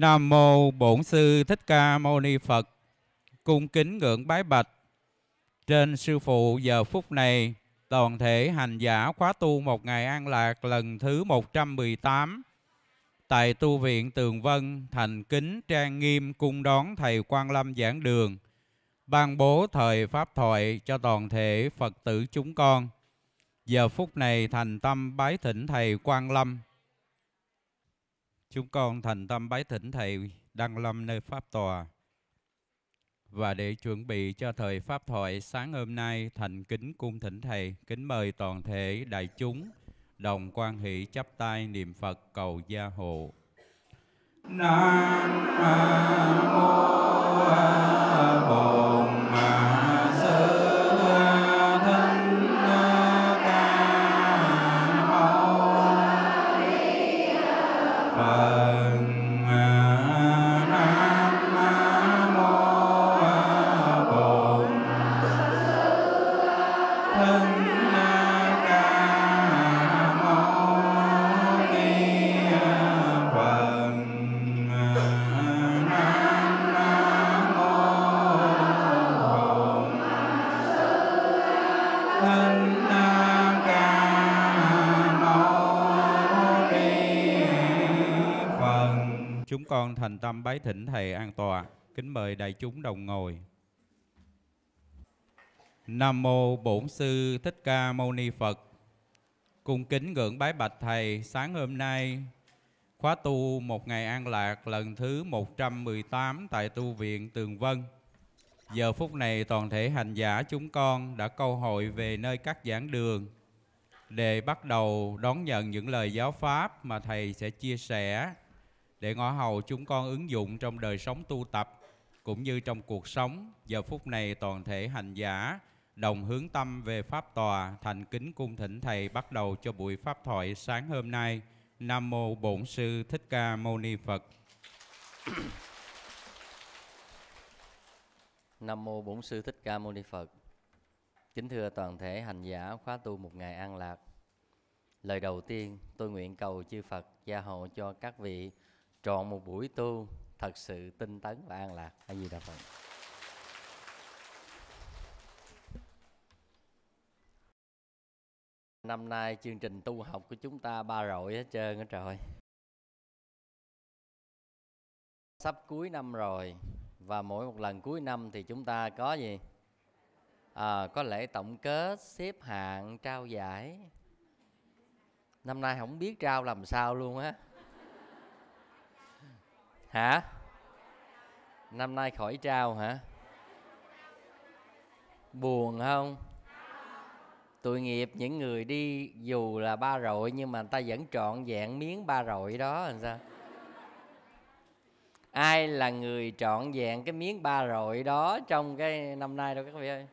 Nam mô Bổn sư Thích Ca Mâu Ni Phật. Cung kính ngưỡng bái bạch trên sư phụ giờ phút này toàn thể hành giả khóa tu một ngày an lạc lần thứ 118 tại tu viện Tường Vân thành kính trang nghiêm cung đón thầy Quan Lâm giảng đường ban bố thời pháp thoại cho toàn thể Phật tử chúng con. Giờ phút này thành tâm bái thỉnh thầy Quan Lâm Chúng con thành tâm bái thỉnh Thầy Đăng Lâm nơi Pháp Tòa và để chuẩn bị cho thời Pháp thoại sáng hôm nay thành kính cung thỉnh Thầy, kính mời toàn thể đại chúng đồng quan hỷ chắp tay niệm Phật cầu gia hộ. Nam Mô Bổn Mà con thành tâm bái thỉnh Thầy an tòa. Kính mời đại chúng đồng ngồi. Nam Mô Bổn Sư Thích Ca Mâu Ni Phật Cung kính ngưỡng bái bạch Thầy sáng hôm nay Khóa tu một ngày an lạc lần thứ 118 tại tu viện Tường Vân Giờ phút này toàn thể hành giả chúng con đã câu hội về nơi các giảng đường Để bắt đầu đón nhận những lời giáo Pháp mà Thầy sẽ chia sẻ để ngõ hầu chúng con ứng dụng trong đời sống tu tập cũng như trong cuộc sống giờ phút này toàn thể hành giả đồng hướng tâm về pháp tòa thành kính cung thỉnh thầy bắt đầu cho buổi pháp thoại sáng hôm nay nam mô bổn sư thích ca mâu ni phật nam mô bổn sư thích ca mâu ni phật kính thưa toàn thể hành giả khóa tu một ngày an lạc lời đầu tiên tôi nguyện cầu chư phật gia hộ cho các vị trọn một buổi tu thật sự tinh tấn và an lạc hay gì đà phật năm nay chương trình tu học của chúng ta ba rội hết trơn hết trời sắp cuối năm rồi và mỗi một lần cuối năm thì chúng ta có gì à, có lễ tổng kết xếp hạng trao giải năm nay không biết trao làm sao luôn á hả năm nay khỏi trao hả buồn không tội nghiệp những người đi dù là ba rội nhưng mà người ta vẫn trọn vẹn miếng ba rội đó làm sao ai là người trọn vẹn cái miếng ba rội đó trong cái năm nay đâu các vị ơi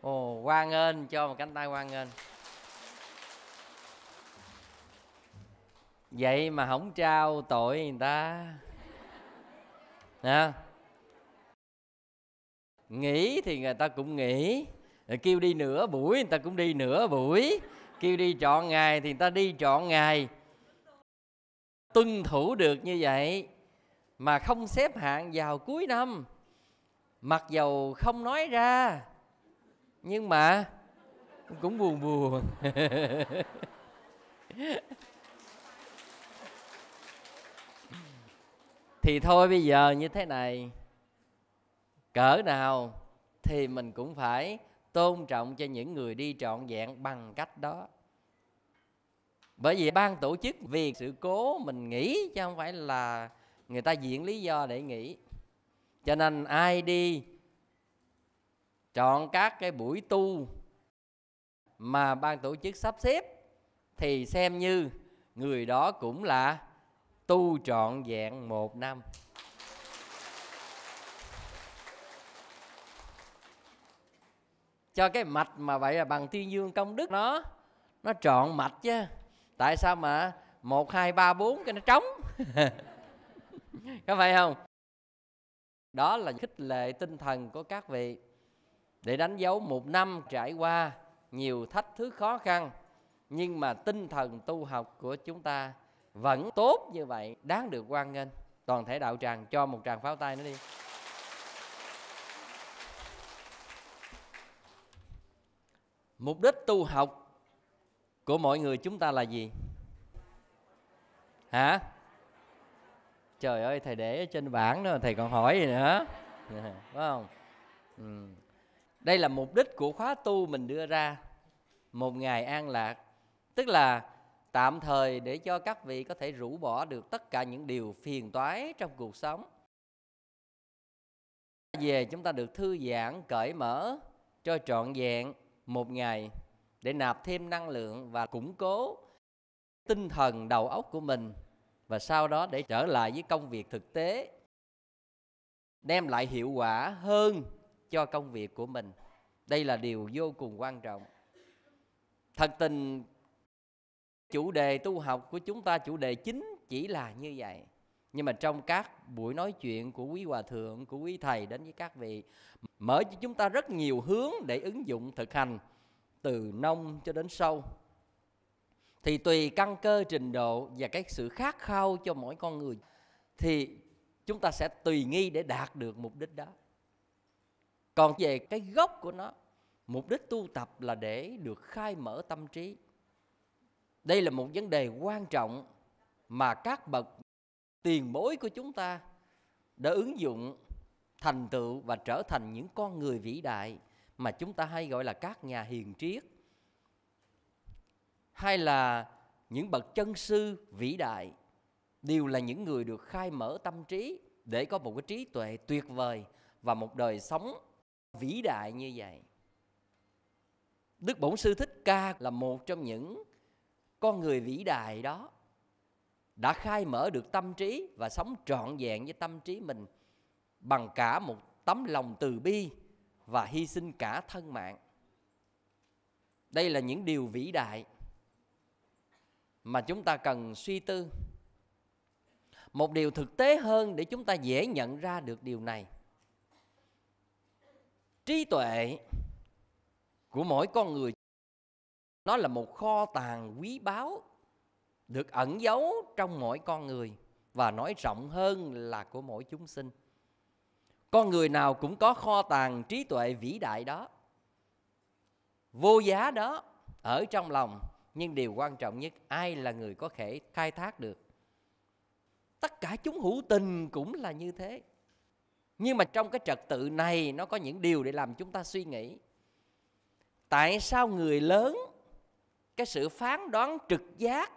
ồ quan nghênh cho một cánh tay quan nghênh vậy mà không trao tội người ta nha nghỉ thì người ta cũng nghỉ kêu đi nửa buổi người ta cũng đi nửa buổi kêu đi chọn ngày thì người ta đi chọn ngày tuân thủ được như vậy mà không xếp hạng vào cuối năm mặc dầu không nói ra nhưng mà cũng buồn buồn thì thôi bây giờ như thế này cỡ nào thì mình cũng phải tôn trọng cho những người đi trọn vẹn bằng cách đó bởi vì ban tổ chức vì sự cố mình nghĩ chứ không phải là người ta diễn lý do để nghĩ cho nên ai đi chọn các cái buổi tu mà ban tổ chức sắp xếp thì xem như người đó cũng là tu trọn vẹn một năm cho cái mạch mà vậy là bằng thiên dương công đức nó nó trọn mạch chứ tại sao mà một hai ba bốn cái nó trống có phải không đó là khích lệ tinh thần của các vị để đánh dấu một năm trải qua nhiều thách thức khó khăn nhưng mà tinh thần tu học của chúng ta vẫn tốt như vậy đáng được quan nghênh toàn thể đạo tràng cho một tràng pháo tay nữa đi mục đích tu học của mọi người chúng ta là gì hả trời ơi thầy để trên bảng đó thầy còn hỏi gì nữa phải không ừ. đây là mục đích của khóa tu mình đưa ra một ngày an lạc tức là tạm thời để cho các vị có thể rũ bỏ được tất cả những điều phiền toái trong cuộc sống về chúng ta được thư giãn cởi mở cho trọn vẹn một ngày để nạp thêm năng lượng và củng cố tinh thần đầu óc của mình và sau đó để trở lại với công việc thực tế đem lại hiệu quả hơn cho công việc của mình đây là điều vô cùng quan trọng thật tình chủ đề tu học của chúng ta chủ đề chính chỉ là như vậy nhưng mà trong các buổi nói chuyện của quý hòa thượng của quý thầy đến với các vị mở cho chúng ta rất nhiều hướng để ứng dụng thực hành từ nông cho đến sâu thì tùy căn cơ trình độ và cái sự khát khao cho mỗi con người thì chúng ta sẽ tùy nghi để đạt được mục đích đó còn về cái gốc của nó mục đích tu tập là để được khai mở tâm trí đây là một vấn đề quan trọng mà các bậc tiền bối của chúng ta đã ứng dụng thành tựu và trở thành những con người vĩ đại mà chúng ta hay gọi là các nhà hiền triết hay là những bậc chân sư vĩ đại đều là những người được khai mở tâm trí để có một cái trí tuệ tuyệt vời và một đời sống vĩ đại như vậy. Đức Bổn Sư Thích Ca là một trong những con người vĩ đại đó đã khai mở được tâm trí và sống trọn vẹn với tâm trí mình bằng cả một tấm lòng từ bi và hy sinh cả thân mạng. Đây là những điều vĩ đại mà chúng ta cần suy tư. Một điều thực tế hơn để chúng ta dễ nhận ra được điều này. Trí tuệ của mỗi con người nó là một kho tàng quý báu được ẩn giấu trong mỗi con người và nói rộng hơn là của mỗi chúng sinh con người nào cũng có kho tàng trí tuệ vĩ đại đó vô giá đó ở trong lòng nhưng điều quan trọng nhất ai là người có thể khai thác được tất cả chúng hữu tình cũng là như thế nhưng mà trong cái trật tự này nó có những điều để làm chúng ta suy nghĩ tại sao người lớn cái sự phán đoán trực giác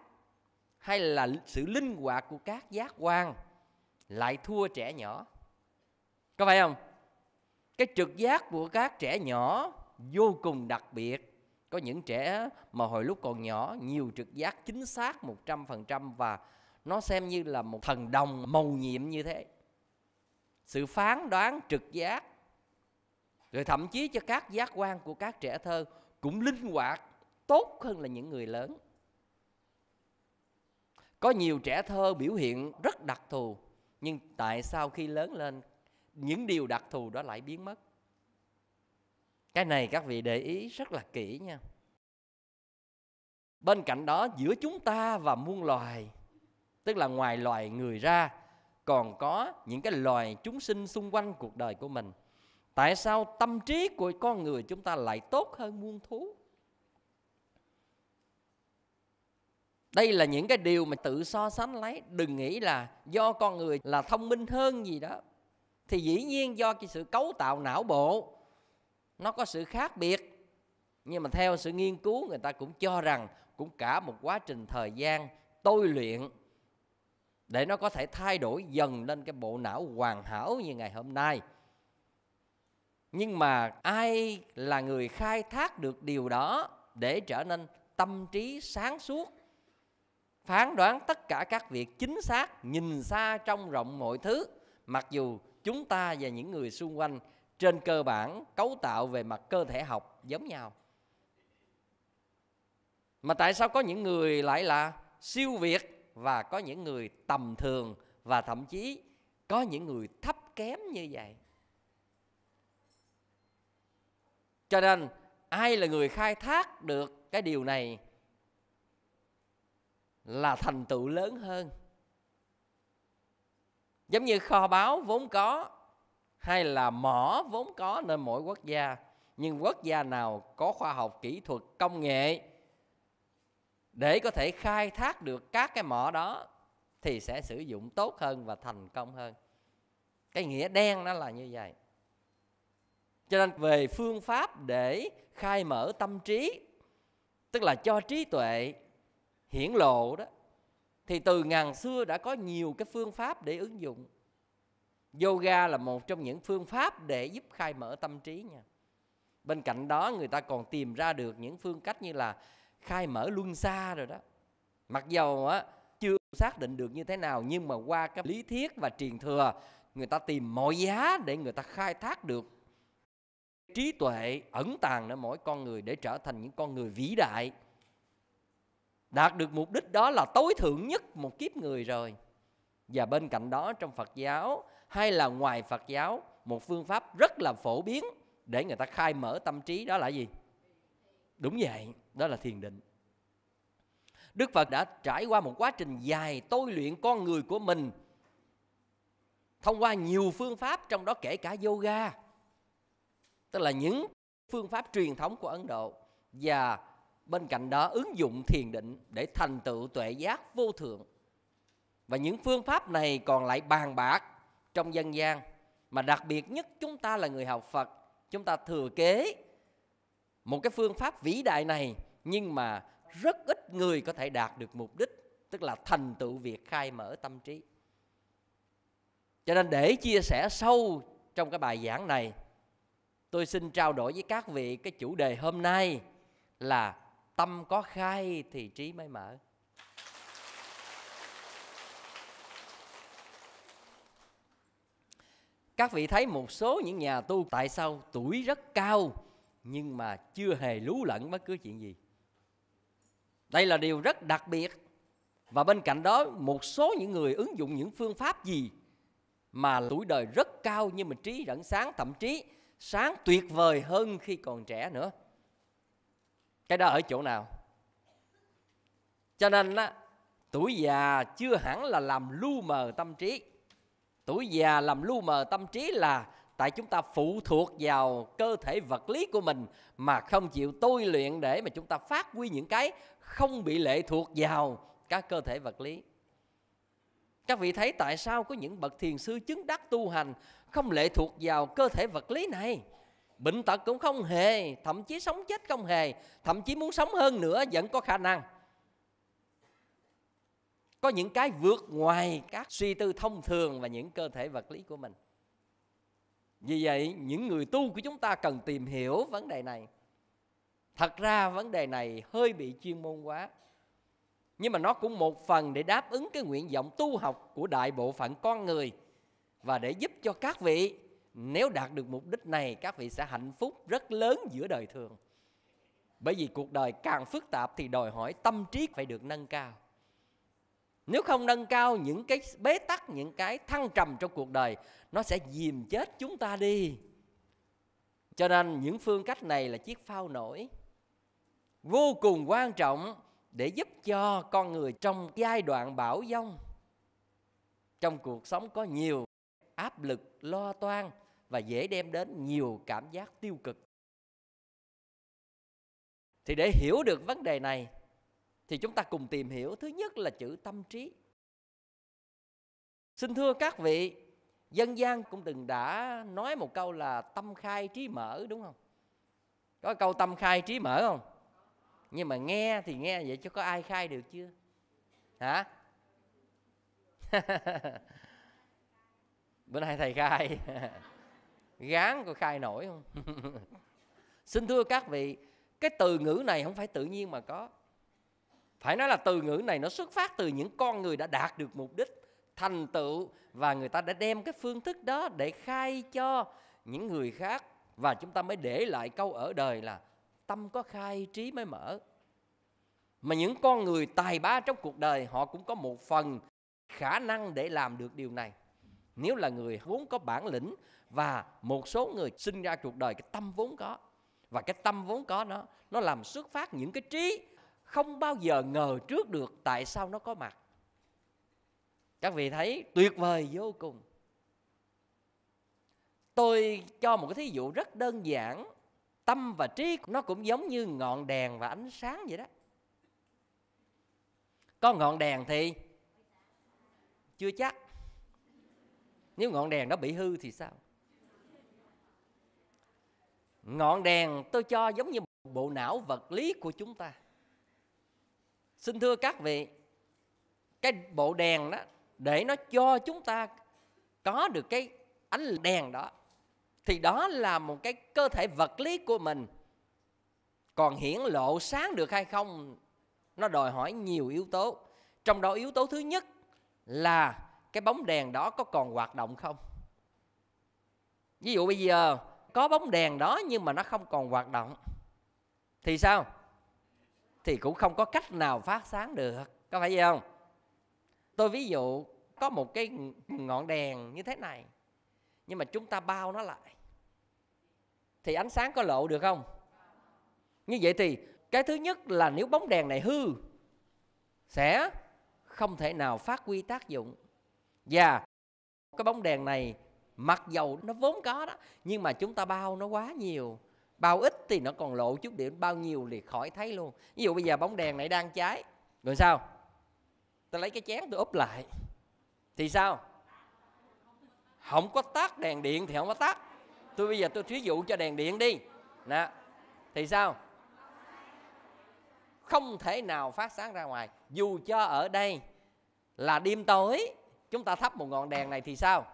hay là sự linh hoạt của các giác quan lại thua trẻ nhỏ có phải không cái trực giác của các trẻ nhỏ vô cùng đặc biệt có những trẻ mà hồi lúc còn nhỏ nhiều trực giác chính xác 100% và nó xem như là một thần đồng mầu nhiệm như thế sự phán đoán trực giác rồi thậm chí cho các giác quan của các trẻ thơ cũng linh hoạt tốt hơn là những người lớn có nhiều trẻ thơ biểu hiện rất đặc thù nhưng tại sao khi lớn lên những điều đặc thù đó lại biến mất cái này các vị để ý rất là kỹ nha bên cạnh đó giữa chúng ta và muôn loài tức là ngoài loài người ra còn có những cái loài chúng sinh xung quanh cuộc đời của mình tại sao tâm trí của con người chúng ta lại tốt hơn muôn thú đây là những cái điều mà tự so sánh lấy đừng nghĩ là do con người là thông minh hơn gì đó thì dĩ nhiên do cái sự cấu tạo não bộ nó có sự khác biệt nhưng mà theo sự nghiên cứu người ta cũng cho rằng cũng cả một quá trình thời gian tôi luyện để nó có thể thay đổi dần lên cái bộ não hoàn hảo như ngày hôm nay nhưng mà ai là người khai thác được điều đó để trở nên tâm trí sáng suốt phán đoán tất cả các việc chính xác nhìn xa trong rộng mọi thứ mặc dù chúng ta và những người xung quanh trên cơ bản cấu tạo về mặt cơ thể học giống nhau mà tại sao có những người lại là siêu việt và có những người tầm thường và thậm chí có những người thấp kém như vậy cho nên ai là người khai thác được cái điều này là thành tựu lớn hơn giống như kho báu vốn có hay là mỏ vốn có nơi mỗi quốc gia nhưng quốc gia nào có khoa học kỹ thuật công nghệ để có thể khai thác được các cái mỏ đó thì sẽ sử dụng tốt hơn và thành công hơn cái nghĩa đen nó là như vậy cho nên về phương pháp để khai mở tâm trí tức là cho trí tuệ hiển lộ đó thì từ ngàn xưa đã có nhiều cái phương pháp để ứng dụng yoga là một trong những phương pháp để giúp khai mở tâm trí nha bên cạnh đó người ta còn tìm ra được những phương cách như là khai mở luân xa rồi đó mặc dầu á chưa xác định được như thế nào nhưng mà qua cái lý thuyết và truyền thừa người ta tìm mọi giá để người ta khai thác được trí tuệ ẩn tàng ở mỗi con người để trở thành những con người vĩ đại đạt được mục đích đó là tối thượng nhất một kiếp người rồi và bên cạnh đó trong phật giáo hay là ngoài phật giáo một phương pháp rất là phổ biến để người ta khai mở tâm trí đó là gì đúng vậy đó là thiền định đức phật đã trải qua một quá trình dài tôi luyện con người của mình thông qua nhiều phương pháp trong đó kể cả yoga tức là những phương pháp truyền thống của ấn độ và bên cạnh đó ứng dụng thiền định để thành tựu tuệ giác vô thượng và những phương pháp này còn lại bàn bạc trong dân gian mà đặc biệt nhất chúng ta là người học phật chúng ta thừa kế một cái phương pháp vĩ đại này nhưng mà rất ít người có thể đạt được mục đích tức là thành tựu việc khai mở tâm trí cho nên để chia sẻ sâu trong cái bài giảng này tôi xin trao đổi với các vị cái chủ đề hôm nay là tâm có khai thì trí mới mở các vị thấy một số những nhà tu tại sao tuổi rất cao nhưng mà chưa hề lú lẫn bất cứ chuyện gì đây là điều rất đặc biệt và bên cạnh đó một số những người ứng dụng những phương pháp gì mà tuổi đời rất cao nhưng mà trí vẫn sáng thậm chí sáng tuyệt vời hơn khi còn trẻ nữa cái đó ở chỗ nào cho nên á tuổi già chưa hẳn là làm lu mờ tâm trí tuổi già làm lu mờ tâm trí là tại chúng ta phụ thuộc vào cơ thể vật lý của mình mà không chịu tôi luyện để mà chúng ta phát huy những cái không bị lệ thuộc vào các cơ thể vật lý các vị thấy tại sao có những bậc thiền sư chứng đắc tu hành không lệ thuộc vào cơ thể vật lý này bệnh tật cũng không hề thậm chí sống chết không hề thậm chí muốn sống hơn nữa vẫn có khả năng có những cái vượt ngoài các suy tư thông thường và những cơ thể vật lý của mình vì vậy những người tu của chúng ta cần tìm hiểu vấn đề này thật ra vấn đề này hơi bị chuyên môn quá nhưng mà nó cũng một phần để đáp ứng cái nguyện vọng tu học của đại bộ phận con người và để giúp cho các vị nếu đạt được mục đích này các vị sẽ hạnh phúc rất lớn giữa đời thường bởi vì cuộc đời càng phức tạp thì đòi hỏi tâm trí phải được nâng cao nếu không nâng cao những cái bế tắc những cái thăng trầm trong cuộc đời nó sẽ dìm chết chúng ta đi cho nên những phương cách này là chiếc phao nổi vô cùng quan trọng để giúp cho con người trong giai đoạn bão dông trong cuộc sống có nhiều áp lực lo toan và dễ đem đến nhiều cảm giác tiêu cực thì để hiểu được vấn đề này thì chúng ta cùng tìm hiểu thứ nhất là chữ tâm trí xin thưa các vị dân gian cũng từng đã nói một câu là tâm khai trí mở đúng không có câu tâm khai trí mở không nhưng mà nghe thì nghe vậy chứ có ai khai được chưa hả bữa nay thầy khai gán có khai nổi không xin thưa các vị cái từ ngữ này không phải tự nhiên mà có phải nói là từ ngữ này nó xuất phát từ những con người đã đạt được mục đích thành tựu và người ta đã đem cái phương thức đó để khai cho những người khác và chúng ta mới để lại câu ở đời là tâm có khai trí mới mở mà những con người tài ba trong cuộc đời họ cũng có một phần khả năng để làm được điều này nếu là người vốn có bản lĩnh và một số người sinh ra cuộc đời cái tâm vốn có và cái tâm vốn có nó nó làm xuất phát những cái trí không bao giờ ngờ trước được tại sao nó có mặt các vị thấy tuyệt vời vô cùng tôi cho một cái thí dụ rất đơn giản tâm và trí nó cũng giống như ngọn đèn và ánh sáng vậy đó có ngọn đèn thì chưa chắc nếu ngọn đèn đó bị hư thì sao ngọn đèn tôi cho giống như bộ não vật lý của chúng ta xin thưa các vị cái bộ đèn đó để nó cho chúng ta có được cái ánh đèn đó thì đó là một cái cơ thể vật lý của mình còn hiển lộ sáng được hay không nó đòi hỏi nhiều yếu tố trong đó yếu tố thứ nhất là cái bóng đèn đó có còn hoạt động không ví dụ bây giờ có bóng đèn đó nhưng mà nó không còn hoạt động thì sao thì cũng không có cách nào phát sáng được có phải vậy không tôi ví dụ có một cái ngọn đèn như thế này nhưng mà chúng ta bao nó lại thì ánh sáng có lộ được không như vậy thì cái thứ nhất là nếu bóng đèn này hư sẽ không thể nào phát huy tác dụng và dạ. cái bóng đèn này mặc dầu nó vốn có đó nhưng mà chúng ta bao nó quá nhiều bao ít thì nó còn lộ chút điểm bao nhiêu thì khỏi thấy luôn ví dụ bây giờ bóng đèn này đang cháy rồi sao tôi lấy cái chén tôi úp lại thì sao không có tắt đèn điện thì không có tắt tôi bây giờ tôi thí dụ cho đèn điện đi nè thì sao không thể nào phát sáng ra ngoài dù cho ở đây là đêm tối chúng ta thắp một ngọn đèn này thì sao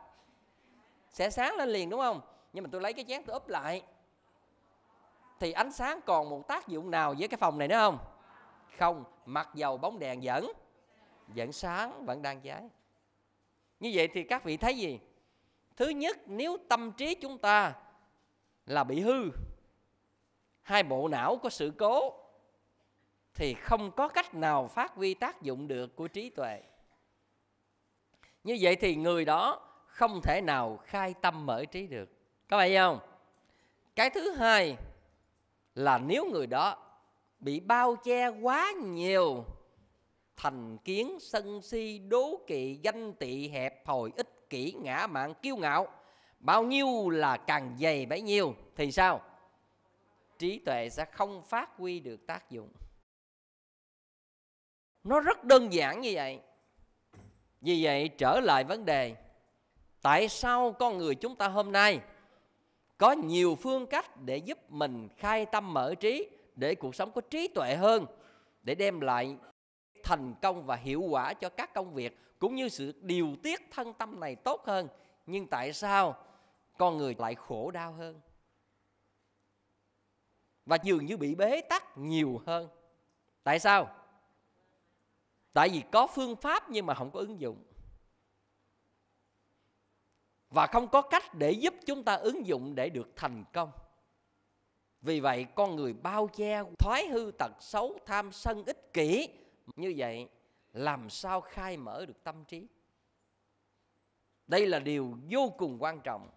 sẽ sáng lên liền đúng không nhưng mà tôi lấy cái chén tôi úp lại thì ánh sáng còn một tác dụng nào với cái phòng này nữa không không mặc dầu bóng đèn vẫn vẫn sáng vẫn đang cháy như vậy thì các vị thấy gì thứ nhất nếu tâm trí chúng ta là bị hư hai bộ não có sự cố thì không có cách nào phát huy tác dụng được của trí tuệ như vậy thì người đó không thể nào khai tâm mở trí được các bạn không cái thứ hai là nếu người đó bị bao che quá nhiều thành kiến sân si đố kỵ danh tị hẹp hòi ích kỷ ngã mạng kiêu ngạo bao nhiêu là càng dày bấy nhiêu thì sao trí tuệ sẽ không phát huy được tác dụng nó rất đơn giản như vậy vì vậy trở lại vấn đề tại sao con người chúng ta hôm nay có nhiều phương cách để giúp mình khai tâm mở trí để cuộc sống có trí tuệ hơn để đem lại thành công và hiệu quả cho các công việc cũng như sự điều tiết thân tâm này tốt hơn nhưng tại sao con người lại khổ đau hơn và dường như bị bế tắc nhiều hơn tại sao tại vì có phương pháp nhưng mà không có ứng dụng và không có cách để giúp chúng ta ứng dụng để được thành công vì vậy con người bao che thoái hư tật xấu tham sân ích kỷ như vậy làm sao khai mở được tâm trí đây là điều vô cùng quan trọng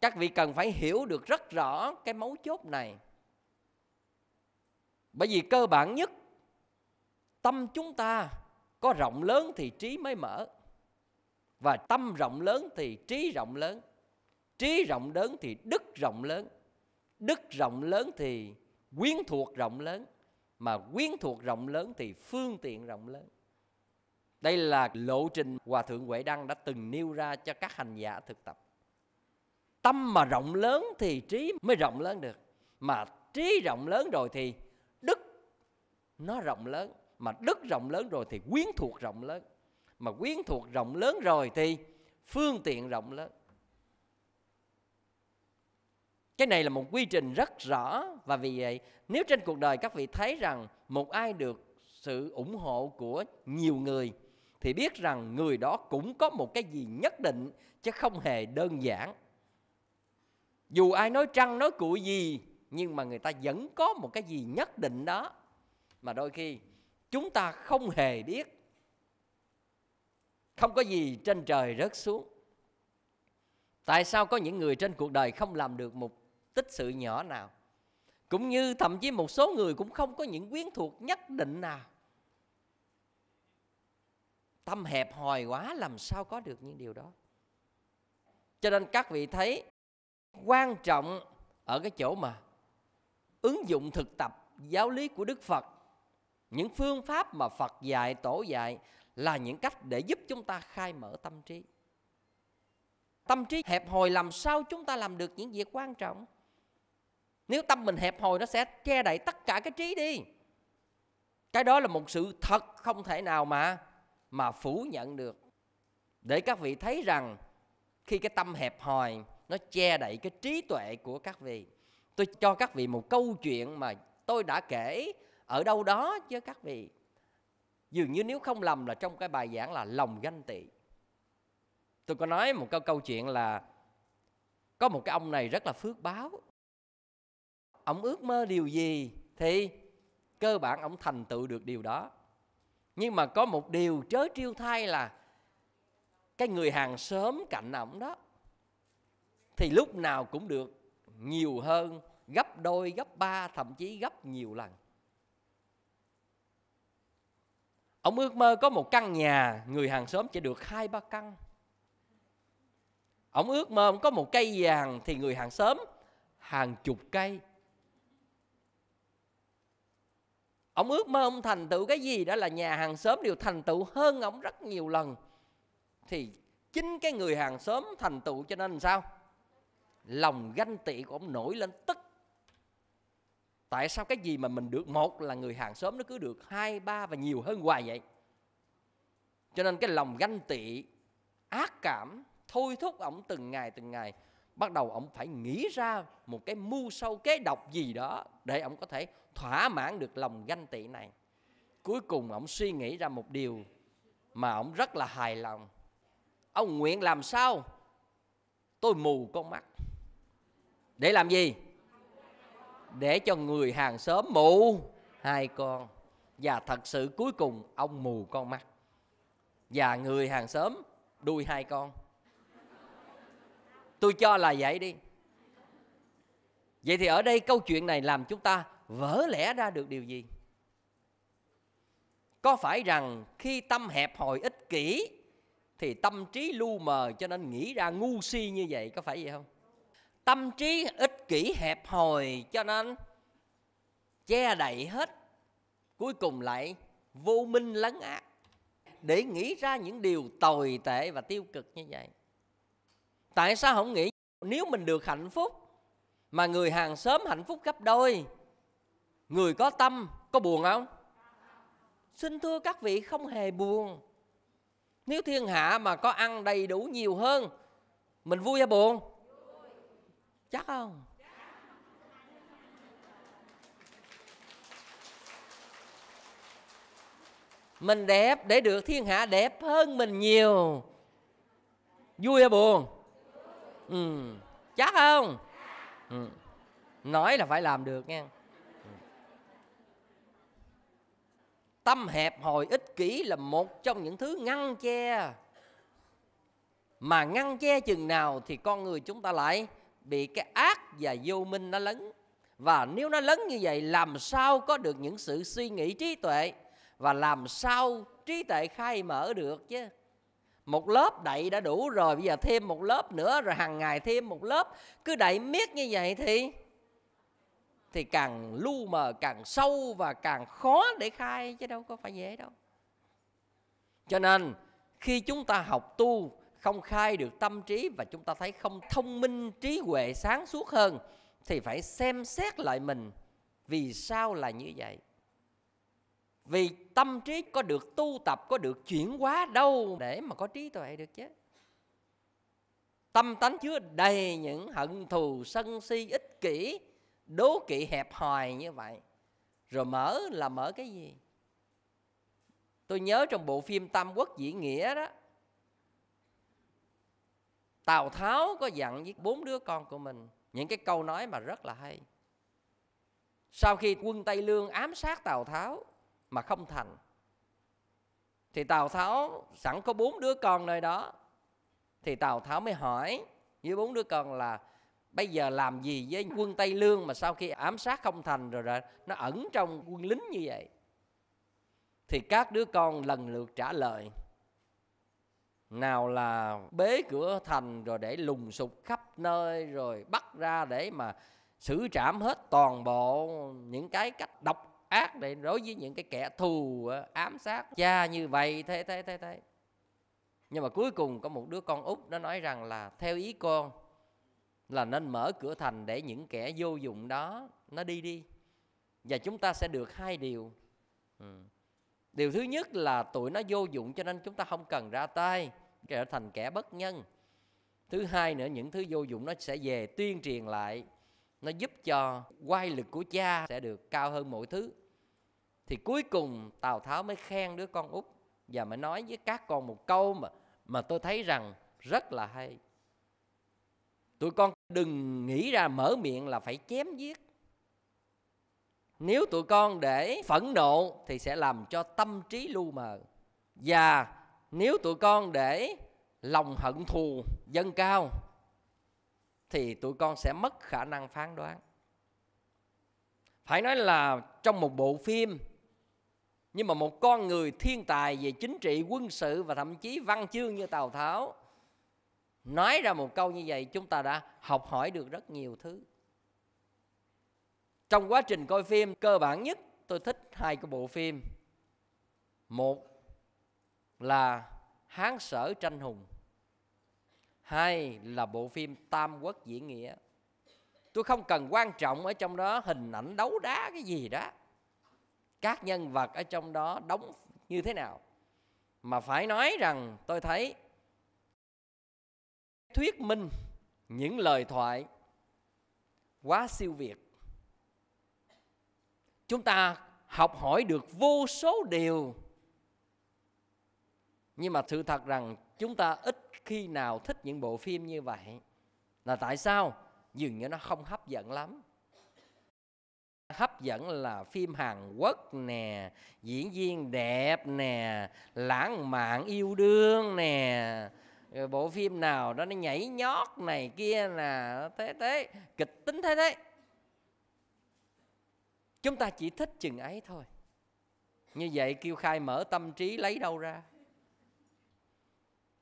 các vị cần phải hiểu được rất rõ cái mấu chốt này bởi vì cơ bản nhất tâm chúng ta có rộng lớn thì trí mới mở và tâm rộng lớn thì trí rộng lớn trí rộng lớn thì đức rộng lớn đức rộng lớn thì quyến thuộc rộng lớn mà quyến thuộc rộng lớn thì phương tiện rộng lớn đây là lộ trình hòa thượng huệ đăng đã từng nêu ra cho các hành giả thực tập tâm mà rộng lớn thì trí mới rộng lớn được mà trí rộng lớn rồi thì đức nó rộng lớn mà đất rộng lớn rồi thì quyến thuộc rộng lớn mà quyến thuộc rộng lớn rồi thì phương tiện rộng lớn cái này là một quy trình rất rõ và vì vậy nếu trên cuộc đời các vị thấy rằng một ai được sự ủng hộ của nhiều người thì biết rằng người đó cũng có một cái gì nhất định chứ không hề đơn giản dù ai nói trăng nói cụi gì nhưng mà người ta vẫn có một cái gì nhất định đó mà đôi khi chúng ta không hề biết không có gì trên trời rớt xuống tại sao có những người trên cuộc đời không làm được một tích sự nhỏ nào cũng như thậm chí một số người cũng không có những quyến thuộc nhất định nào tâm hẹp hòi quá làm sao có được những điều đó cho nên các vị thấy quan trọng ở cái chỗ mà ứng dụng thực tập giáo lý của đức phật những phương pháp mà phật dạy tổ dạy là những cách để giúp chúng ta khai mở tâm trí tâm trí hẹp hòi làm sao chúng ta làm được những việc quan trọng nếu tâm mình hẹp hòi nó sẽ che đậy tất cả cái trí đi cái đó là một sự thật không thể nào mà mà phủ nhận được để các vị thấy rằng khi cái tâm hẹp hòi nó che đậy cái trí tuệ của các vị tôi cho các vị một câu chuyện mà tôi đã kể ở đâu đó chứ các vị dường như nếu không lầm là trong cái bài giảng là lòng ganh tị tôi có nói một câu câu chuyện là có một cái ông này rất là phước báo ông ước mơ điều gì thì cơ bản ông thành tựu được điều đó nhưng mà có một điều trớ trêu thay là cái người hàng xóm cạnh ổng đó thì lúc nào cũng được nhiều hơn gấp đôi gấp ba thậm chí gấp nhiều lần Ông ước mơ có một căn nhà, người hàng xóm chỉ được hai ba căn. Ông ước mơ ông có một cây vàng thì người hàng xóm hàng chục cây. Ông ước mơ ông thành tựu cái gì đó là nhà hàng xóm đều thành tựu hơn ông rất nhiều lần. Thì chính cái người hàng xóm thành tựu cho nên sao? Lòng ganh tị của ông nổi lên tất tại sao cái gì mà mình được một là người hàng xóm nó cứ được hai ba và nhiều hơn hoài vậy cho nên cái lòng ganh tị ác cảm thôi thúc ổng từng ngày từng ngày bắt đầu ổng phải nghĩ ra một cái mưu sâu kế độc gì đó để ổng có thể thỏa mãn được lòng ganh tị này cuối cùng ổng suy nghĩ ra một điều mà ổng rất là hài lòng ông nguyện làm sao tôi mù con mắt để làm gì để cho người hàng xóm mù hai con và thật sự cuối cùng ông mù con mắt và người hàng xóm đuôi hai con tôi cho là vậy đi vậy thì ở đây câu chuyện này làm chúng ta vỡ lẽ ra được điều gì có phải rằng khi tâm hẹp hòi ích kỷ thì tâm trí lu mờ cho nên nghĩ ra ngu si như vậy có phải vậy không tâm trí ích kỹ hẹp hòi cho nên che đậy hết cuối cùng lại vô minh lấn ác để nghĩ ra những điều tồi tệ và tiêu cực như vậy tại sao không nghĩ nếu mình được hạnh phúc mà người hàng xóm hạnh phúc gấp đôi người có tâm có buồn không xin thưa các vị không hề buồn nếu thiên hạ mà có ăn đầy đủ nhiều hơn mình vui hay buồn chắc không mình đẹp để được thiên hạ đẹp hơn mình nhiều vui hay buồn ừ. chắc không ừ. nói là phải làm được nha tâm hẹp hồi ích kỷ là một trong những thứ ngăn che mà ngăn che chừng nào thì con người chúng ta lại bị cái ác và vô minh nó lấn và nếu nó lấn như vậy làm sao có được những sự suy nghĩ trí tuệ và làm sao trí tuệ khai mở được chứ một lớp đậy đã đủ rồi bây giờ thêm một lớp nữa rồi hàng ngày thêm một lớp cứ đậy miết như vậy thì thì càng lu mờ càng sâu và càng khó để khai chứ đâu có phải dễ đâu cho nên khi chúng ta học tu không khai được tâm trí và chúng ta thấy không thông minh trí huệ sáng suốt hơn thì phải xem xét lại mình vì sao là như vậy vì tâm trí có được tu tập có được chuyển hóa đâu để mà có trí tuệ được chứ tâm tánh chứa đầy những hận thù sân si ích kỷ đố kỵ hẹp hòi như vậy rồi mở là mở cái gì tôi nhớ trong bộ phim tam quốc diễn nghĩa đó tào tháo có dặn với bốn đứa con của mình những cái câu nói mà rất là hay sau khi quân tây lương ám sát tào tháo mà không thành thì tào tháo sẵn có bốn đứa con nơi đó thì tào tháo mới hỏi với bốn đứa con là bây giờ làm gì với quân tây lương mà sau khi ám sát không thành rồi rồi nó ẩn trong quân lính như vậy thì các đứa con lần lượt trả lời nào là bế cửa thành rồi để lùng sục khắp nơi rồi bắt ra để mà xử trảm hết toàn bộ những cái cách độc ác để đối với những cái kẻ thù ờ, ám sát cha như vậy thế thế thế thế nhưng mà cuối cùng có một đứa con út nó nói rằng là theo ý con là nên mở cửa thành để những kẻ vô dụng đó nó đi đi và chúng ta sẽ được hai điều điều thứ nhất là tụi nó vô dụng cho nên chúng ta không cần ra tay trở thành kẻ bất nhân thứ hai nữa những thứ vô dụng nó sẽ về tuyên truyền lại nó giúp cho quay lực của cha sẽ được cao hơn mọi thứ thì cuối cùng tào tháo mới khen đứa con út và mới nói với các con một câu mà mà tôi thấy rằng rất là hay tụi con đừng nghĩ ra mở miệng là phải chém giết nếu tụi con để phẫn nộ thì sẽ làm cho tâm trí lu mờ và nếu tụi con để lòng hận thù dâng cao thì tụi con sẽ mất khả năng phán đoán phải nói là trong một bộ phim nhưng mà một con người thiên tài về chính trị quân sự và thậm chí văn chương như tào tháo nói ra một câu như vậy chúng ta đã học hỏi được rất nhiều thứ trong quá trình coi phim cơ bản nhất tôi thích hai cái bộ phim một là hán sở tranh hùng hai là bộ phim tam quốc diễn nghĩa tôi không cần quan trọng ở trong đó hình ảnh đấu đá cái gì đó các nhân vật ở trong đó đóng như thế nào mà phải nói rằng tôi thấy thuyết minh những lời thoại quá siêu việt chúng ta học hỏi được vô số điều nhưng mà sự thật rằng chúng ta ít khi nào thích những bộ phim như vậy là tại sao dường như nó không hấp dẫn lắm hấp dẫn là phim Hàn Quốc nè, diễn viên đẹp nè, lãng mạn yêu đương nè, rồi bộ phim nào đó nó nhảy nhót này kia là thế thế, kịch tính thế thế. Chúng ta chỉ thích chừng ấy thôi. Như vậy kêu khai mở tâm trí lấy đâu ra?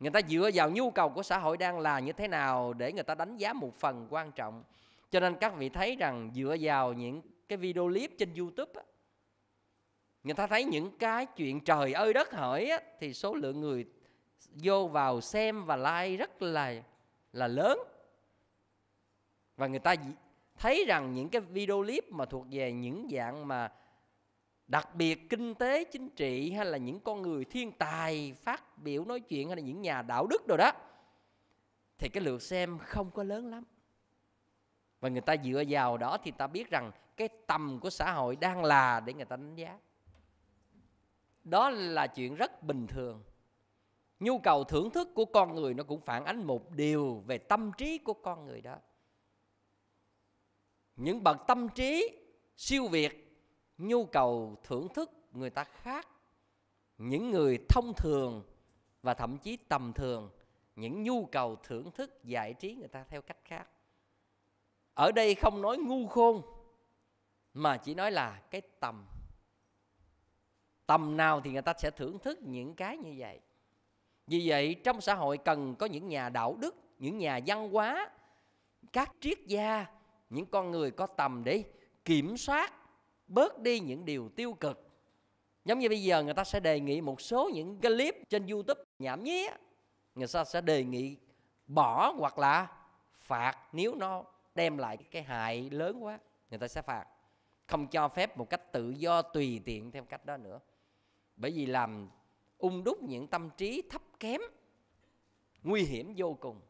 Người ta dựa vào nhu cầu của xã hội đang là như thế nào để người ta đánh giá một phần quan trọng. Cho nên các vị thấy rằng dựa vào những cái video clip trên youtube á, người ta thấy những cái chuyện trời ơi đất hỏi á, thì số lượng người vô vào xem và like rất là là lớn và người ta thấy rằng những cái video clip mà thuộc về những dạng mà đặc biệt kinh tế chính trị hay là những con người thiên tài phát biểu nói chuyện hay là những nhà đạo đức rồi đó thì cái lượt xem không có lớn lắm và người ta dựa vào đó thì ta biết rằng cái tầm của xã hội đang là để người ta đánh giá đó là chuyện rất bình thường nhu cầu thưởng thức của con người nó cũng phản ánh một điều về tâm trí của con người đó những bậc tâm trí siêu việt nhu cầu thưởng thức người ta khác những người thông thường và thậm chí tầm thường những nhu cầu thưởng thức giải trí người ta theo cách khác ở đây không nói ngu khôn mà chỉ nói là cái tầm tầm nào thì người ta sẽ thưởng thức những cái như vậy vì vậy trong xã hội cần có những nhà đạo đức những nhà văn hóa các triết gia những con người có tầm để kiểm soát bớt đi những điều tiêu cực giống như bây giờ người ta sẽ đề nghị một số những clip trên youtube nhảm nhí người ta sẽ đề nghị bỏ hoặc là phạt nếu nó đem lại cái hại lớn quá người ta sẽ phạt không cho phép một cách tự do tùy tiện theo cách đó nữa bởi vì làm ung đúc những tâm trí thấp kém nguy hiểm vô cùng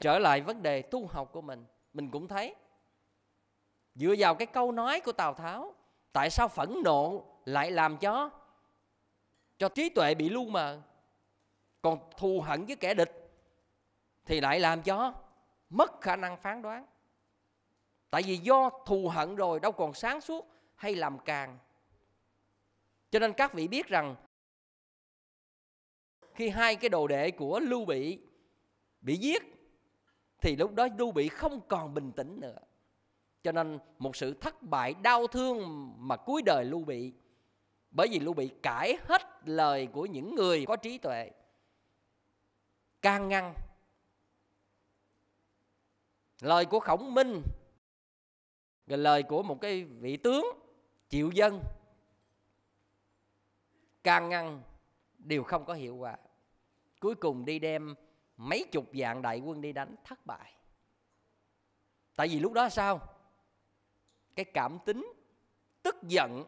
trở lại vấn đề tu học của mình mình cũng thấy dựa vào cái câu nói của tào tháo tại sao phẫn nộ lại làm cho cho trí tuệ bị lu mờ còn thù hận với kẻ địch thì lại làm cho mất khả năng phán đoán tại vì do thù hận rồi đâu còn sáng suốt hay làm càng cho nên các vị biết rằng khi hai cái đồ đệ của lưu bị bị giết thì lúc đó lưu bị không còn bình tĩnh nữa cho nên một sự thất bại đau thương mà cuối đời lưu bị bởi vì lưu bị cãi hết lời của những người có trí tuệ can ngăn lời của khổng minh rồi lời của một cái vị tướng chịu dân can ngăn đều không có hiệu quả cuối cùng đi đem mấy chục vạn đại quân đi đánh thất bại tại vì lúc đó sao cái cảm tính tức giận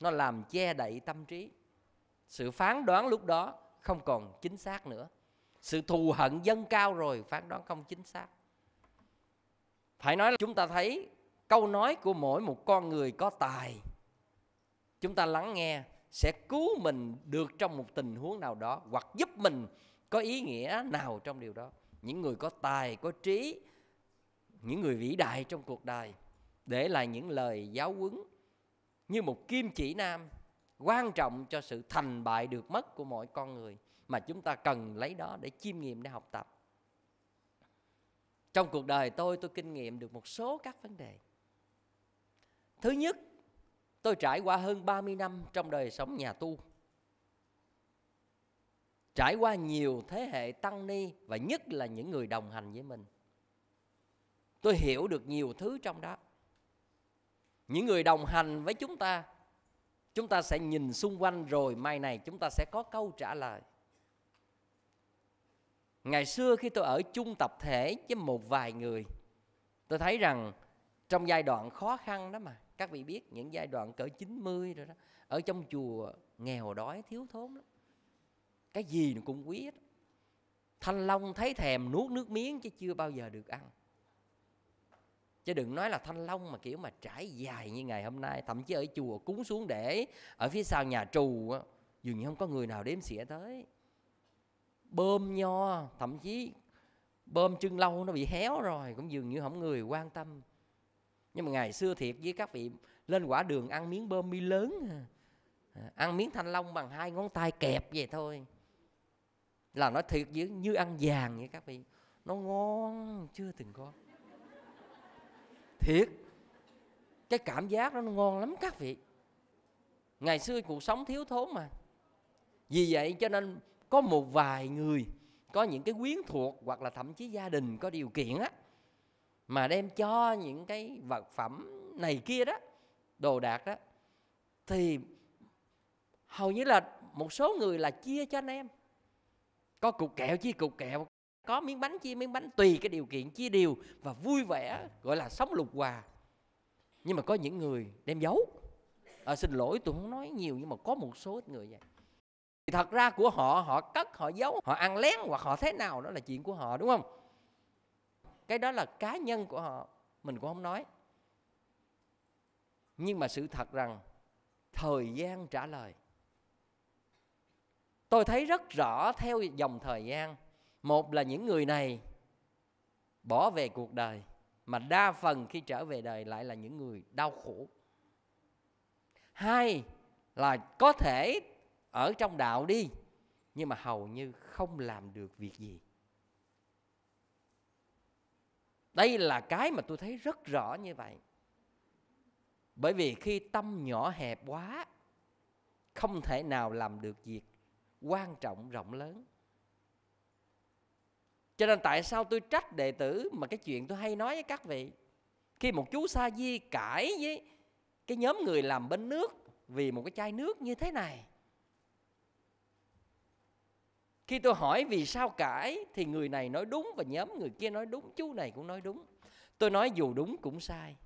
nó làm che đậy tâm trí sự phán đoán lúc đó không còn chính xác nữa sự thù hận dâng cao rồi phán đoán không chính xác phải nói là chúng ta thấy câu nói của mỗi một con người có tài chúng ta lắng nghe sẽ cứu mình được trong một tình huống nào đó hoặc giúp mình có ý nghĩa nào trong điều đó những người có tài có trí những người vĩ đại trong cuộc đời để lại những lời giáo huấn như một kim chỉ nam quan trọng cho sự thành bại được mất của mỗi con người mà chúng ta cần lấy đó để chiêm nghiệm để học tập trong cuộc đời tôi tôi kinh nghiệm được một số các vấn đề thứ nhất tôi trải qua hơn 30 năm trong đời sống nhà tu trải qua nhiều thế hệ tăng ni và nhất là những người đồng hành với mình tôi hiểu được nhiều thứ trong đó những người đồng hành với chúng ta chúng ta sẽ nhìn xung quanh rồi mai này chúng ta sẽ có câu trả lời ngày xưa khi tôi ở chung tập thể với một vài người tôi thấy rằng trong giai đoạn khó khăn đó mà các vị biết những giai đoạn cỡ 90 rồi đó ở trong chùa nghèo đói thiếu thốn lắm cái gì cũng quý hết thanh long thấy thèm nuốt nước miếng chứ chưa bao giờ được ăn chứ đừng nói là thanh long mà kiểu mà trải dài như ngày hôm nay thậm chí ở chùa cúng xuống để ở phía sau nhà trù á dường như không có người nào đếm xỉa tới bơm nho thậm chí bơm chân lâu nó bị héo rồi cũng dường như không người quan tâm nhưng mà ngày xưa thiệt với các vị lên quả đường ăn miếng bơm mi lớn à, à, ăn miếng thanh long bằng hai ngón tay kẹp vậy thôi là nói thiệt với như ăn vàng vậy các vị nó ngon chưa từng có thiệt cái cảm giác đó nó ngon lắm các vị ngày xưa cuộc sống thiếu thốn mà vì vậy cho nên có một vài người có những cái quyến thuộc hoặc là thậm chí gia đình có điều kiện á mà đem cho những cái vật phẩm này kia đó đồ đạc đó thì hầu như là một số người là chia cho anh em có cục kẹo chia cục kẹo có miếng bánh chia miếng bánh tùy cái điều kiện chia điều và vui vẻ gọi là sống lục hòa nhưng mà có những người đem giấu à, xin lỗi tôi không nói nhiều nhưng mà có một số ít người vậy thật ra của họ họ cất họ giấu họ ăn lén hoặc họ thế nào đó là chuyện của họ đúng không cái đó là cá nhân của họ mình cũng không nói nhưng mà sự thật rằng thời gian trả lời tôi thấy rất rõ theo dòng thời gian một là những người này bỏ về cuộc đời mà đa phần khi trở về đời lại là những người đau khổ hai là có thể ở trong đạo đi nhưng mà hầu như không làm được việc gì đây là cái mà tôi thấy rất rõ như vậy bởi vì khi tâm nhỏ hẹp quá không thể nào làm được việc quan trọng rộng lớn cho nên tại sao tôi trách đệ tử mà cái chuyện tôi hay nói với các vị khi một chú sa di cãi với cái nhóm người làm bên nước vì một cái chai nước như thế này khi tôi hỏi vì sao cãi thì người này nói đúng và nhóm người kia nói đúng chú này cũng nói đúng tôi nói dù đúng cũng sai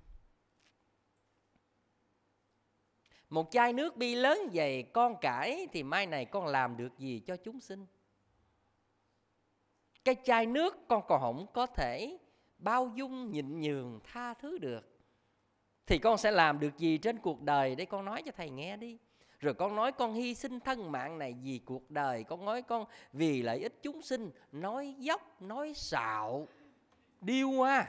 một chai nước bi lớn vậy con cãi thì mai này con làm được gì cho chúng sinh cái chai nước con còn không có thể bao dung nhịn nhường tha thứ được thì con sẽ làm được gì trên cuộc đời để con nói cho thầy nghe đi rồi con nói con hy sinh thân mạng này vì cuộc đời con nói con vì lợi ích chúng sinh nói dốc nói xạo điêu hoa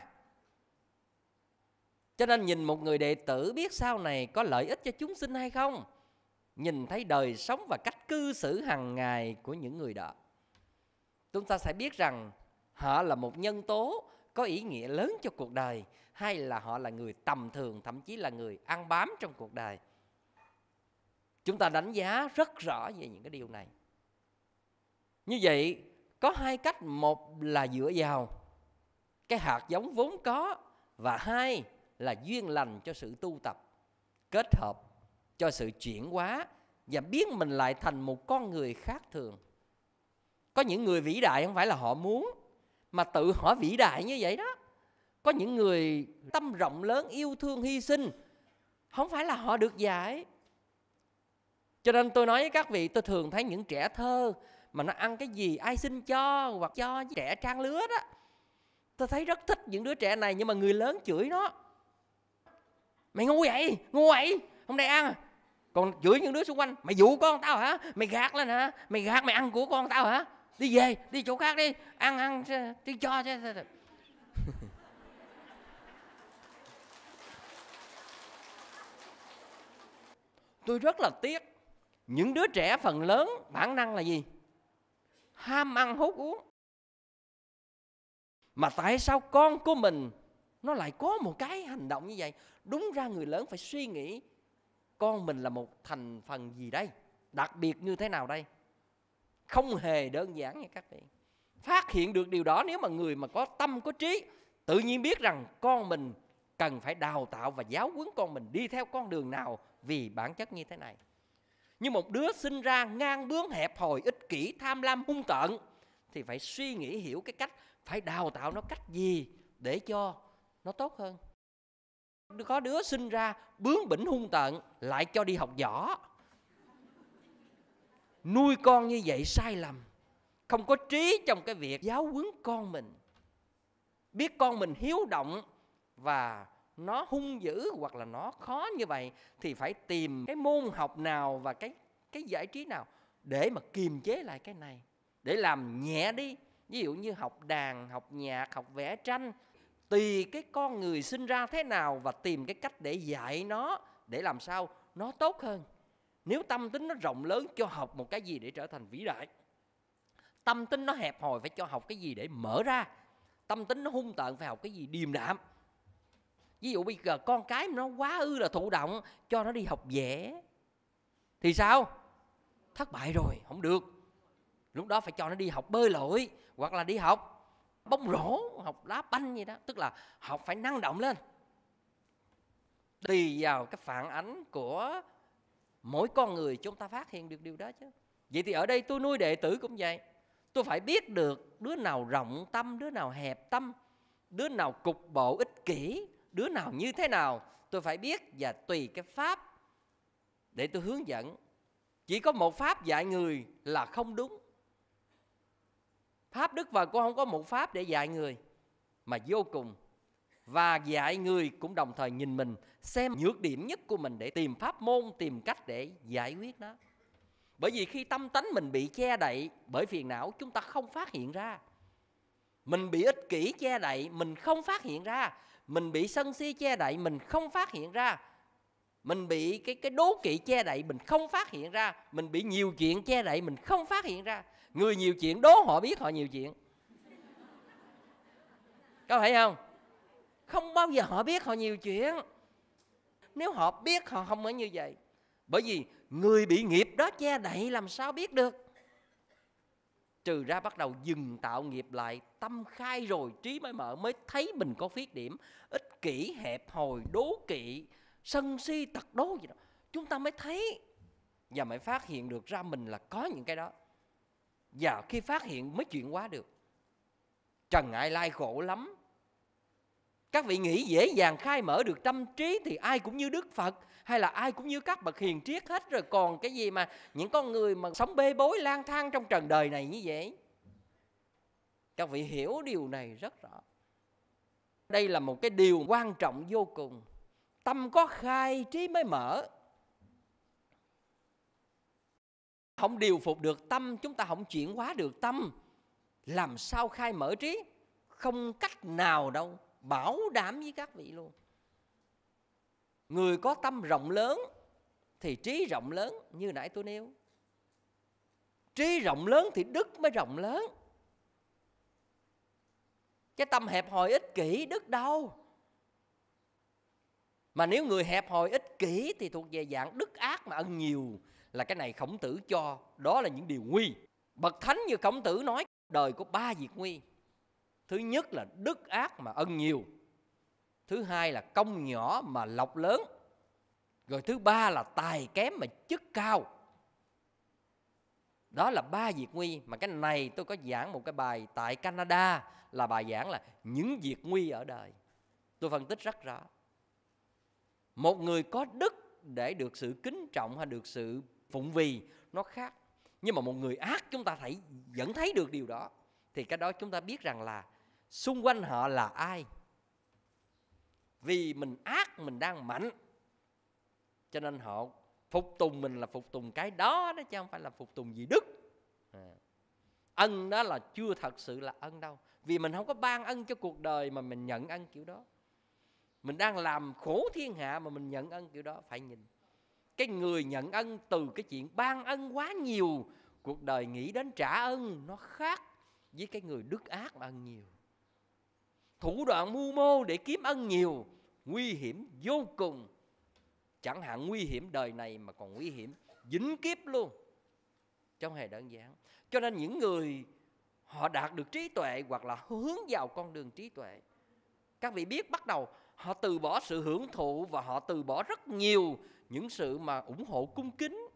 cho nên nhìn một người đệ tử biết sau này có lợi ích cho chúng sinh hay không nhìn thấy đời sống và cách cư xử hàng ngày của những người đó chúng ta sẽ biết rằng họ là một nhân tố có ý nghĩa lớn cho cuộc đời hay là họ là người tầm thường thậm chí là người ăn bám trong cuộc đời chúng ta đánh giá rất rõ về những cái điều này như vậy có hai cách một là dựa vào cái hạt giống vốn có và hai là duyên lành cho sự tu tập kết hợp cho sự chuyển hóa và biến mình lại thành một con người khác thường có những người vĩ đại không phải là họ muốn mà tự họ vĩ đại như vậy đó có những người tâm rộng lớn yêu thương hy sinh không phải là họ được giải cho nên tôi nói với các vị tôi thường thấy những trẻ thơ mà nó ăn cái gì ai xin cho hoặc cho trẻ trang lứa đó tôi thấy rất thích những đứa trẻ này nhưng mà người lớn chửi nó mày ngu vậy ngu vậy hôm nay ăn à? còn chửi những đứa xung quanh mày dụ con tao hả mày gạt lên hả mày gạt mày ăn của con tao hả đi về đi chỗ khác đi ăn ăn đi cho chứ tôi rất là tiếc những đứa trẻ phần lớn bản năng là gì ham ăn hút uống mà tại sao con của mình nó lại có một cái hành động như vậy đúng ra người lớn phải suy nghĩ con mình là một thành phần gì đây đặc biệt như thế nào đây không hề đơn giản nha các vị phát hiện được điều đó nếu mà người mà có tâm có trí tự nhiên biết rằng con mình cần phải đào tạo và giáo huấn con mình đi theo con đường nào vì bản chất như thế này như một đứa sinh ra ngang bướng hẹp hòi ích kỷ tham lam hung tợn thì phải suy nghĩ hiểu cái cách phải đào tạo nó cách gì để cho nó tốt hơn có đứa sinh ra bướng bỉnh hung tợn lại cho đi học võ nuôi con như vậy sai lầm không có trí trong cái việc giáo huấn con mình biết con mình hiếu động và nó hung dữ hoặc là nó khó như vậy thì phải tìm cái môn học nào và cái cái giải trí nào để mà kiềm chế lại cái này để làm nhẹ đi ví dụ như học đàn học nhạc học vẽ tranh tùy cái con người sinh ra thế nào và tìm cái cách để dạy nó để làm sao nó tốt hơn nếu tâm tính nó rộng lớn cho học một cái gì để trở thành vĩ đại tâm tính nó hẹp hòi phải cho học cái gì để mở ra tâm tính nó hung tợn phải học cái gì điềm đạm ví dụ bây giờ con cái nó quá ư là thụ động cho nó đi học dễ, thì sao thất bại rồi không được lúc đó phải cho nó đi học bơi lội hoặc là đi học bóng rổ học đá banh gì đó tức là học phải năng động lên tùy vào cái phản ánh của mỗi con người chúng ta phát hiện được điều đó chứ vậy thì ở đây tôi nuôi đệ tử cũng vậy tôi phải biết được đứa nào rộng tâm đứa nào hẹp tâm đứa nào cục bộ ích kỷ đứa nào như thế nào tôi phải biết và tùy cái pháp để tôi hướng dẫn chỉ có một pháp dạy người là không đúng pháp đức phật cũng không có một pháp để dạy người mà vô cùng và dạy người cũng đồng thời nhìn mình xem nhược điểm nhất của mình để tìm pháp môn tìm cách để giải quyết nó bởi vì khi tâm tánh mình bị che đậy bởi phiền não chúng ta không phát hiện ra mình bị ích kỷ che đậy mình không phát hiện ra mình bị sân si che đậy mình không phát hiện ra mình bị cái cái đố kỵ che đậy mình không phát hiện ra mình bị nhiều chuyện che đậy mình không phát hiện ra người nhiều chuyện đố họ biết họ nhiều chuyện có phải không không bao giờ họ biết họ nhiều chuyện nếu họ biết họ không phải như vậy bởi vì người bị nghiệp đó che đậy làm sao biết được trừ ra bắt đầu dừng tạo nghiệp lại tâm khai rồi trí mới mở mới thấy mình có khuyết điểm ích kỷ hẹp hòi đố kỵ sân si tật đố gì đó chúng ta mới thấy và mới phát hiện được ra mình là có những cái đó và khi phát hiện mới chuyển hóa được trần ai lai khổ lắm các vị nghĩ dễ dàng khai mở được tâm trí thì ai cũng như đức phật hay là ai cũng như các bậc hiền triết hết rồi còn cái gì mà những con người mà sống bê bối lang thang trong trần đời này như vậy các vị hiểu điều này rất rõ đây là một cái điều quan trọng vô cùng tâm có khai trí mới mở không điều phục được tâm chúng ta không chuyển hóa được tâm làm sao khai mở trí không cách nào đâu bảo đảm với các vị luôn người có tâm rộng lớn thì trí rộng lớn như nãy tôi nêu trí rộng lớn thì đức mới rộng lớn cái tâm hẹp hòi ích kỷ đức đâu mà nếu người hẹp hòi ích kỷ thì thuộc về dạng đức ác mà ân nhiều là cái này khổng tử cho đó là những điều nguy bậc thánh như khổng tử nói đời có ba việc nguy thứ nhất là đức ác mà ân nhiều thứ hai là công nhỏ mà lộc lớn rồi thứ ba là tài kém mà chức cao đó là ba việc nguy mà cái này tôi có giảng một cái bài tại Canada là bài giảng là những việc nguy ở đời tôi phân tích rất rõ một người có đức để được sự kính trọng hay được sự phụng vì nó khác nhưng mà một người ác chúng ta thấy vẫn thấy được điều đó thì cái đó chúng ta biết rằng là xung quanh họ là ai vì mình ác mình đang mạnh cho nên họ phục tùng mình là phục tùng cái đó đó chứ không phải là phục tùng gì đức à. ân đó là chưa thật sự là ân đâu vì mình không có ban ân cho cuộc đời mà mình nhận ân kiểu đó mình đang làm khổ thiên hạ mà mình nhận ân kiểu đó phải nhìn cái người nhận ân từ cái chuyện ban ân quá nhiều cuộc đời nghĩ đến trả ân nó khác với cái người đức ác mà ân nhiều thủ đoạn mưu mô để kiếm ân nhiều nguy hiểm vô cùng chẳng hạn nguy hiểm đời này mà còn nguy hiểm dính kiếp luôn trong hề đơn giản cho nên những người họ đạt được trí tuệ hoặc là hướng vào con đường trí tuệ các vị biết bắt đầu họ từ bỏ sự hưởng thụ và họ từ bỏ rất nhiều những sự mà ủng hộ cung kính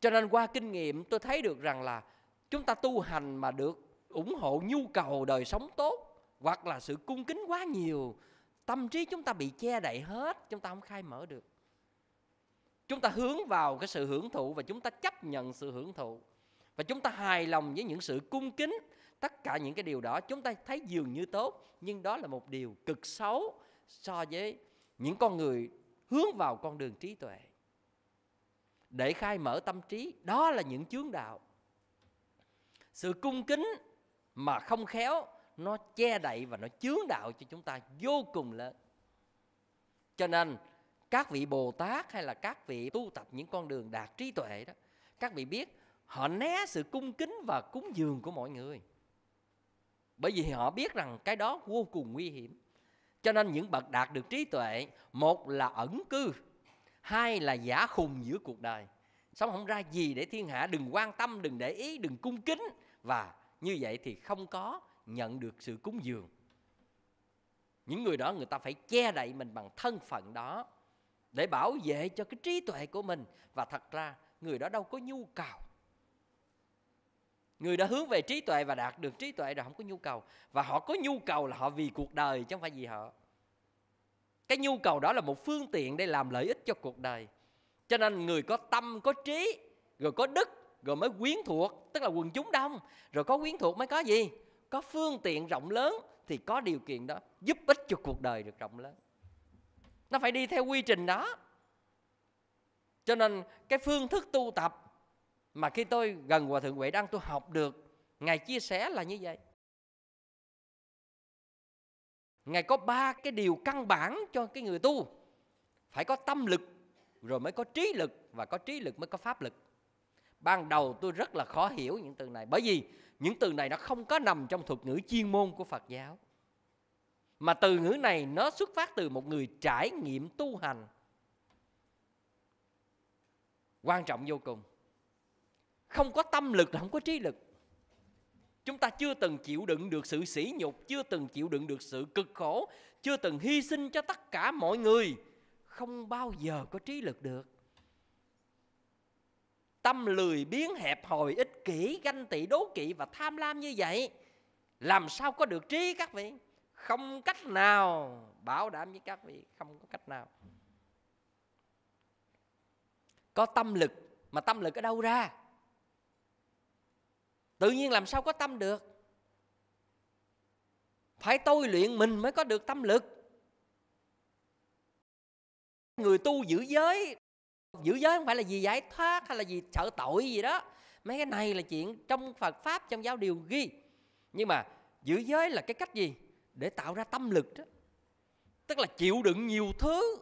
cho nên qua kinh nghiệm tôi thấy được rằng là chúng ta tu hành mà được ủng hộ nhu cầu đời sống tốt hoặc là sự cung kính quá nhiều tâm trí chúng ta bị che đậy hết chúng ta không khai mở được chúng ta hướng vào cái sự hưởng thụ và chúng ta chấp nhận sự hưởng thụ và chúng ta hài lòng với những sự cung kính tất cả những cái điều đó chúng ta thấy dường như tốt nhưng đó là một điều cực xấu so với những con người hướng vào con đường trí tuệ để khai mở tâm trí đó là những chướng đạo sự cung kính mà không khéo nó che đậy và nó chướng đạo cho chúng ta vô cùng lớn cho nên các vị bồ tát hay là các vị tu tập những con đường đạt trí tuệ đó các vị biết họ né sự cung kính và cúng dường của mọi người bởi vì họ biết rằng cái đó vô cùng nguy hiểm cho nên những bậc đạt được trí tuệ một là ẩn cư hai là giả khùng giữa cuộc đời sống không ra gì để thiên hạ đừng quan tâm đừng để ý đừng cung kính và như vậy thì không có nhận được sự cúng dường những người đó người ta phải che đậy mình bằng thân phận đó để bảo vệ cho cái trí tuệ của mình và thật ra người đó đâu có nhu cầu người đã hướng về trí tuệ và đạt được trí tuệ rồi không có nhu cầu và họ có nhu cầu là họ vì cuộc đời chứ không phải vì họ cái nhu cầu đó là một phương tiện để làm lợi ích cho cuộc đời cho nên người có tâm có trí rồi có đức rồi mới quyến thuộc tức là quần chúng đông rồi có quyến thuộc mới có gì có phương tiện rộng lớn thì có điều kiện đó giúp ích cho cuộc đời được rộng lớn nó phải đi theo quy trình đó cho nên cái phương thức tu tập mà khi tôi gần hòa thượng huệ đăng tôi học được ngài chia sẻ là như vậy ngài có ba cái điều căn bản cho cái người tu phải có tâm lực rồi mới có trí lực và có trí lực mới có pháp lực ban đầu tôi rất là khó hiểu những từ này bởi vì những từ này nó không có nằm trong thuật ngữ chuyên môn của Phật giáo. Mà từ ngữ này nó xuất phát từ một người trải nghiệm tu hành. Quan trọng vô cùng. Không có tâm lực là không có trí lực. Chúng ta chưa từng chịu đựng được sự sỉ nhục, chưa từng chịu đựng được sự cực khổ, chưa từng hy sinh cho tất cả mọi người. Không bao giờ có trí lực được tâm lười biến hẹp hòi kỹ, ganh tị, đố kỵ và tham lam như vậy làm sao có được trí các vị? Không cách nào bảo đảm với các vị, không có cách nào. Có tâm lực mà tâm lực ở đâu ra? Tự nhiên làm sao có tâm được? Phải tôi luyện mình mới có được tâm lực. Người tu giữ giới Giữ giới không phải là gì giải thoát hay là gì sợ tội gì đó mấy cái này là chuyện trong phật pháp trong giáo điều ghi nhưng mà giữ giới là cái cách gì để tạo ra tâm lực đó tức là chịu đựng nhiều thứ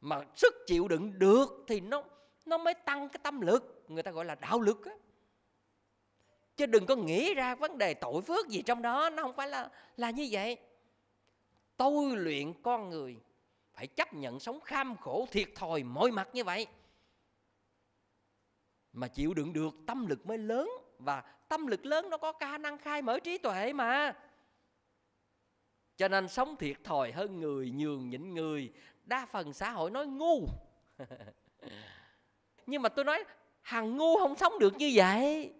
mà sức chịu đựng được thì nó nó mới tăng cái tâm lực người ta gọi là đạo lực á chứ đừng có nghĩ ra vấn đề tội phước gì trong đó nó không phải là là như vậy tôi luyện con người phải chấp nhận sống kham khổ thiệt thòi mọi mặt như vậy mà chịu đựng được tâm lực mới lớn và tâm lực lớn nó có khả năng khai mở trí tuệ mà cho nên sống thiệt thòi hơn người nhường nhịn người đa phần xã hội nói ngu nhưng mà tôi nói hằng ngu không sống được như vậy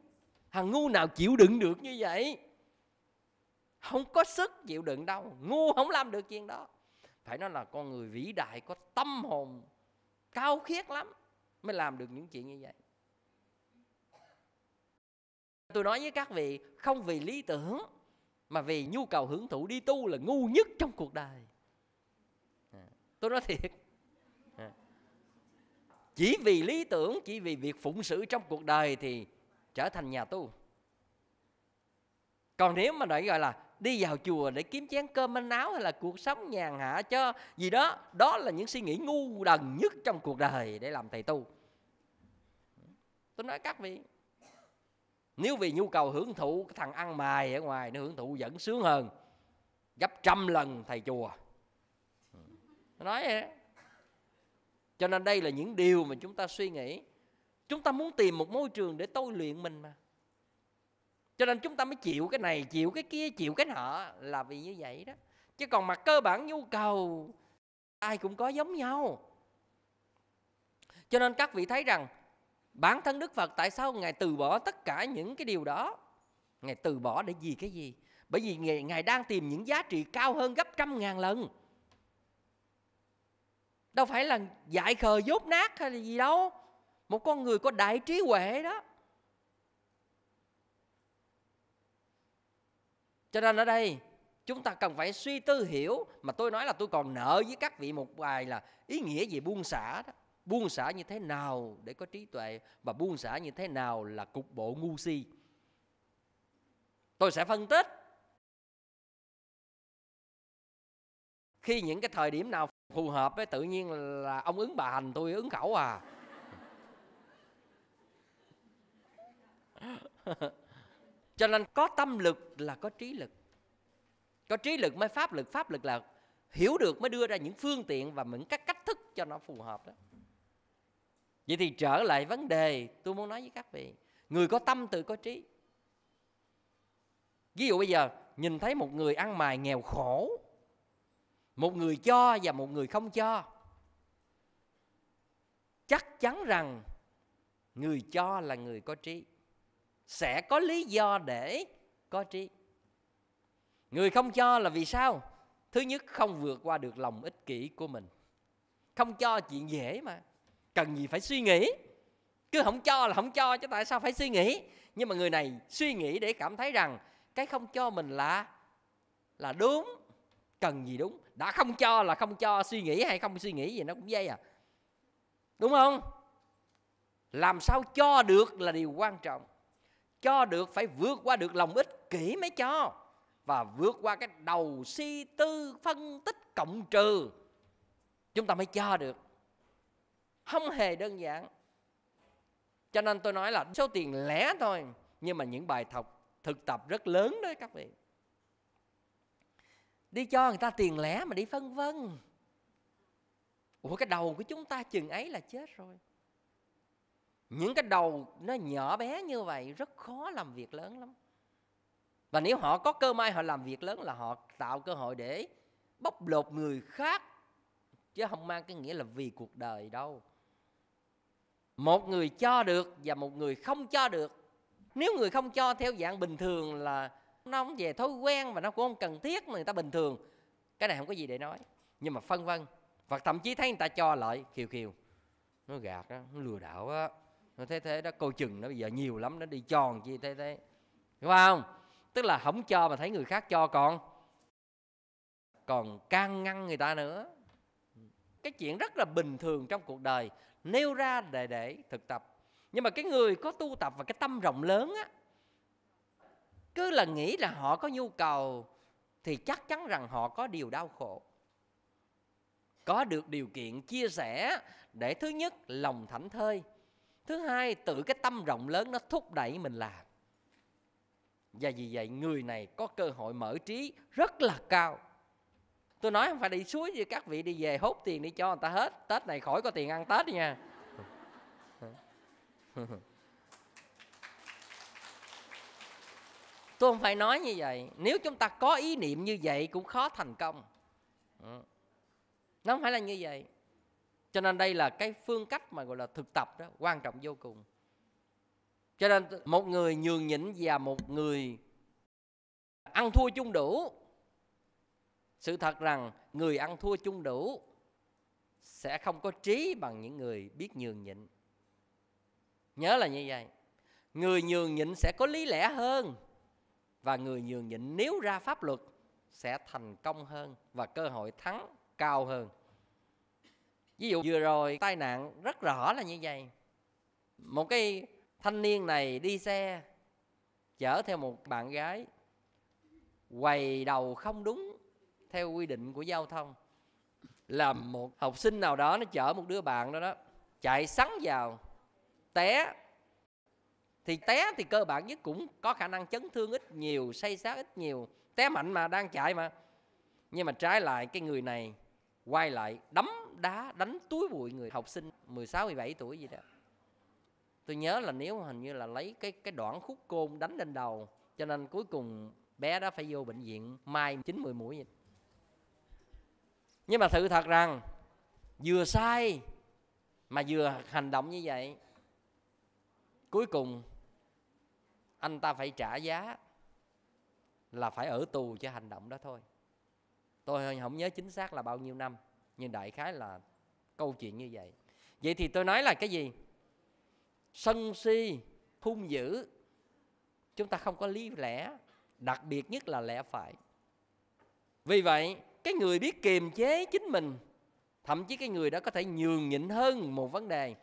hằng ngu nào chịu đựng được như vậy không có sức chịu đựng đâu ngu không làm được chuyện đó phải nói là con người vĩ đại có tâm hồn cao khiết lắm mới làm được những chuyện như vậy Tôi nói với các vị, không vì lý tưởng mà vì nhu cầu hưởng thụ đi tu là ngu nhất trong cuộc đời. À, tôi nói thiệt. À, chỉ vì lý tưởng, chỉ vì việc phụng sự trong cuộc đời thì trở thành nhà tu. Còn nếu mà nói gọi là đi vào chùa để kiếm chén cơm manh áo hay là cuộc sống nhàn hạ cho gì đó, đó là những suy nghĩ ngu đần nhất trong cuộc đời để làm thầy tu. Tôi nói các vị, nếu vì nhu cầu hưởng thụ cái thằng ăn mài ở ngoài nó hưởng thụ vẫn sướng hơn gấp trăm lần thầy chùa nó nói vậy cho nên đây là những điều mà chúng ta suy nghĩ chúng ta muốn tìm một môi trường để tôi luyện mình mà cho nên chúng ta mới chịu cái này chịu cái kia chịu cái nọ là vì như vậy đó chứ còn mặt cơ bản nhu cầu ai cũng có giống nhau cho nên các vị thấy rằng bản thân đức phật tại sao ngài từ bỏ tất cả những cái điều đó ngài từ bỏ để gì cái gì bởi vì ngài, ngài đang tìm những giá trị cao hơn gấp trăm ngàn lần đâu phải là dại khờ dốt nát hay là gì đâu một con người có đại trí huệ đó cho nên ở đây chúng ta cần phải suy tư hiểu mà tôi nói là tôi còn nợ với các vị một bài là ý nghĩa về buông xả đó buông xả như thế nào để có trí tuệ và buông xả như thế nào là cục bộ ngu si tôi sẽ phân tích khi những cái thời điểm nào phù hợp với tự nhiên là ông ứng bà hành tôi ứng khẩu à cho nên có tâm lực là có trí lực có trí lực mới pháp lực pháp lực là hiểu được mới đưa ra những phương tiện và những các cách thức cho nó phù hợp đó vậy thì trở lại vấn đề tôi muốn nói với các vị người có tâm tự có trí ví dụ bây giờ nhìn thấy một người ăn mài nghèo khổ một người cho và một người không cho chắc chắn rằng người cho là người có trí sẽ có lý do để có trí người không cho là vì sao thứ nhất không vượt qua được lòng ích kỷ của mình không cho chuyện dễ mà cần gì phải suy nghĩ cứ không cho là không cho chứ tại sao phải suy nghĩ nhưng mà người này suy nghĩ để cảm thấy rằng cái không cho mình là là đúng cần gì đúng đã không cho là không cho suy nghĩ hay không suy nghĩ gì nó cũng dây à đúng không làm sao cho được là điều quan trọng cho được phải vượt qua được lòng ích kỷ mới cho và vượt qua cái đầu suy si tư phân tích cộng trừ chúng ta mới cho được không hề đơn giản cho nên tôi nói là số tiền lẻ thôi nhưng mà những bài học thực tập rất lớn đấy các vị đi cho người ta tiền lẻ mà đi phân vân ủa cái đầu của chúng ta chừng ấy là chết rồi những cái đầu nó nhỏ bé như vậy rất khó làm việc lớn lắm và nếu họ có cơ may họ làm việc lớn là họ tạo cơ hội để bóc lột người khác chứ không mang cái nghĩa là vì cuộc đời đâu một người cho được và một người không cho được nếu người không cho theo dạng bình thường là nó không về thói quen và nó cũng không cần thiết mà người ta bình thường cái này không có gì để nói nhưng mà phân vân và thậm chí thấy người ta cho lại kiều kiều nó gạt đó nó lừa đảo đó nó thế thế đó coi chừng nó bây giờ nhiều lắm nó đi tròn chi thế thế đúng không tức là không cho mà thấy người khác cho còn còn can ngăn người ta nữa cái chuyện rất là bình thường trong cuộc đời nêu ra để để thực tập nhưng mà cái người có tu tập và cái tâm rộng lớn á cứ là nghĩ là họ có nhu cầu thì chắc chắn rằng họ có điều đau khổ có được điều kiện chia sẻ để thứ nhất lòng thảnh thơi thứ hai tự cái tâm rộng lớn nó thúc đẩy mình làm và vì vậy người này có cơ hội mở trí rất là cao tôi nói không phải đi suối như các vị đi về hốt tiền đi cho người ta hết tết này khỏi có tiền ăn tết nha tôi không phải nói như vậy nếu chúng ta có ý niệm như vậy cũng khó thành công ừ. nó không phải là như vậy cho nên đây là cái phương cách mà gọi là thực tập đó quan trọng vô cùng cho nên một người nhường nhịn và một người ăn thua chung đủ sự thật rằng người ăn thua chung đủ sẽ không có trí bằng những người biết nhường nhịn nhớ là như vậy người nhường nhịn sẽ có lý lẽ hơn và người nhường nhịn nếu ra pháp luật sẽ thành công hơn và cơ hội thắng cao hơn ví dụ vừa rồi tai nạn rất rõ là như vậy một cái thanh niên này đi xe chở theo một bạn gái quầy đầu không đúng theo quy định của giao thông là một học sinh nào đó nó chở một đứa bạn đó đó chạy sắn vào té thì té thì cơ bản nhất cũng có khả năng chấn thương ít nhiều say sát ít nhiều té mạnh mà đang chạy mà nhưng mà trái lại cái người này quay lại đấm đá đánh túi bụi người học sinh 16 17 tuổi gì đó. Tôi nhớ là nếu hình như là lấy cái cái đoạn khúc côn đánh lên đầu cho nên cuối cùng bé đó phải vô bệnh viện mai 9 10 mũi vậy nhưng mà sự thật rằng vừa sai mà vừa hành động như vậy cuối cùng anh ta phải trả giá là phải ở tù cho hành động đó thôi tôi không nhớ chính xác là bao nhiêu năm nhưng đại khái là câu chuyện như vậy vậy thì tôi nói là cái gì sân si hung dữ chúng ta không có lý lẽ đặc biệt nhất là lẽ phải vì vậy cái người biết kiềm chế chính mình thậm chí cái người đó có thể nhường nhịn hơn một vấn đề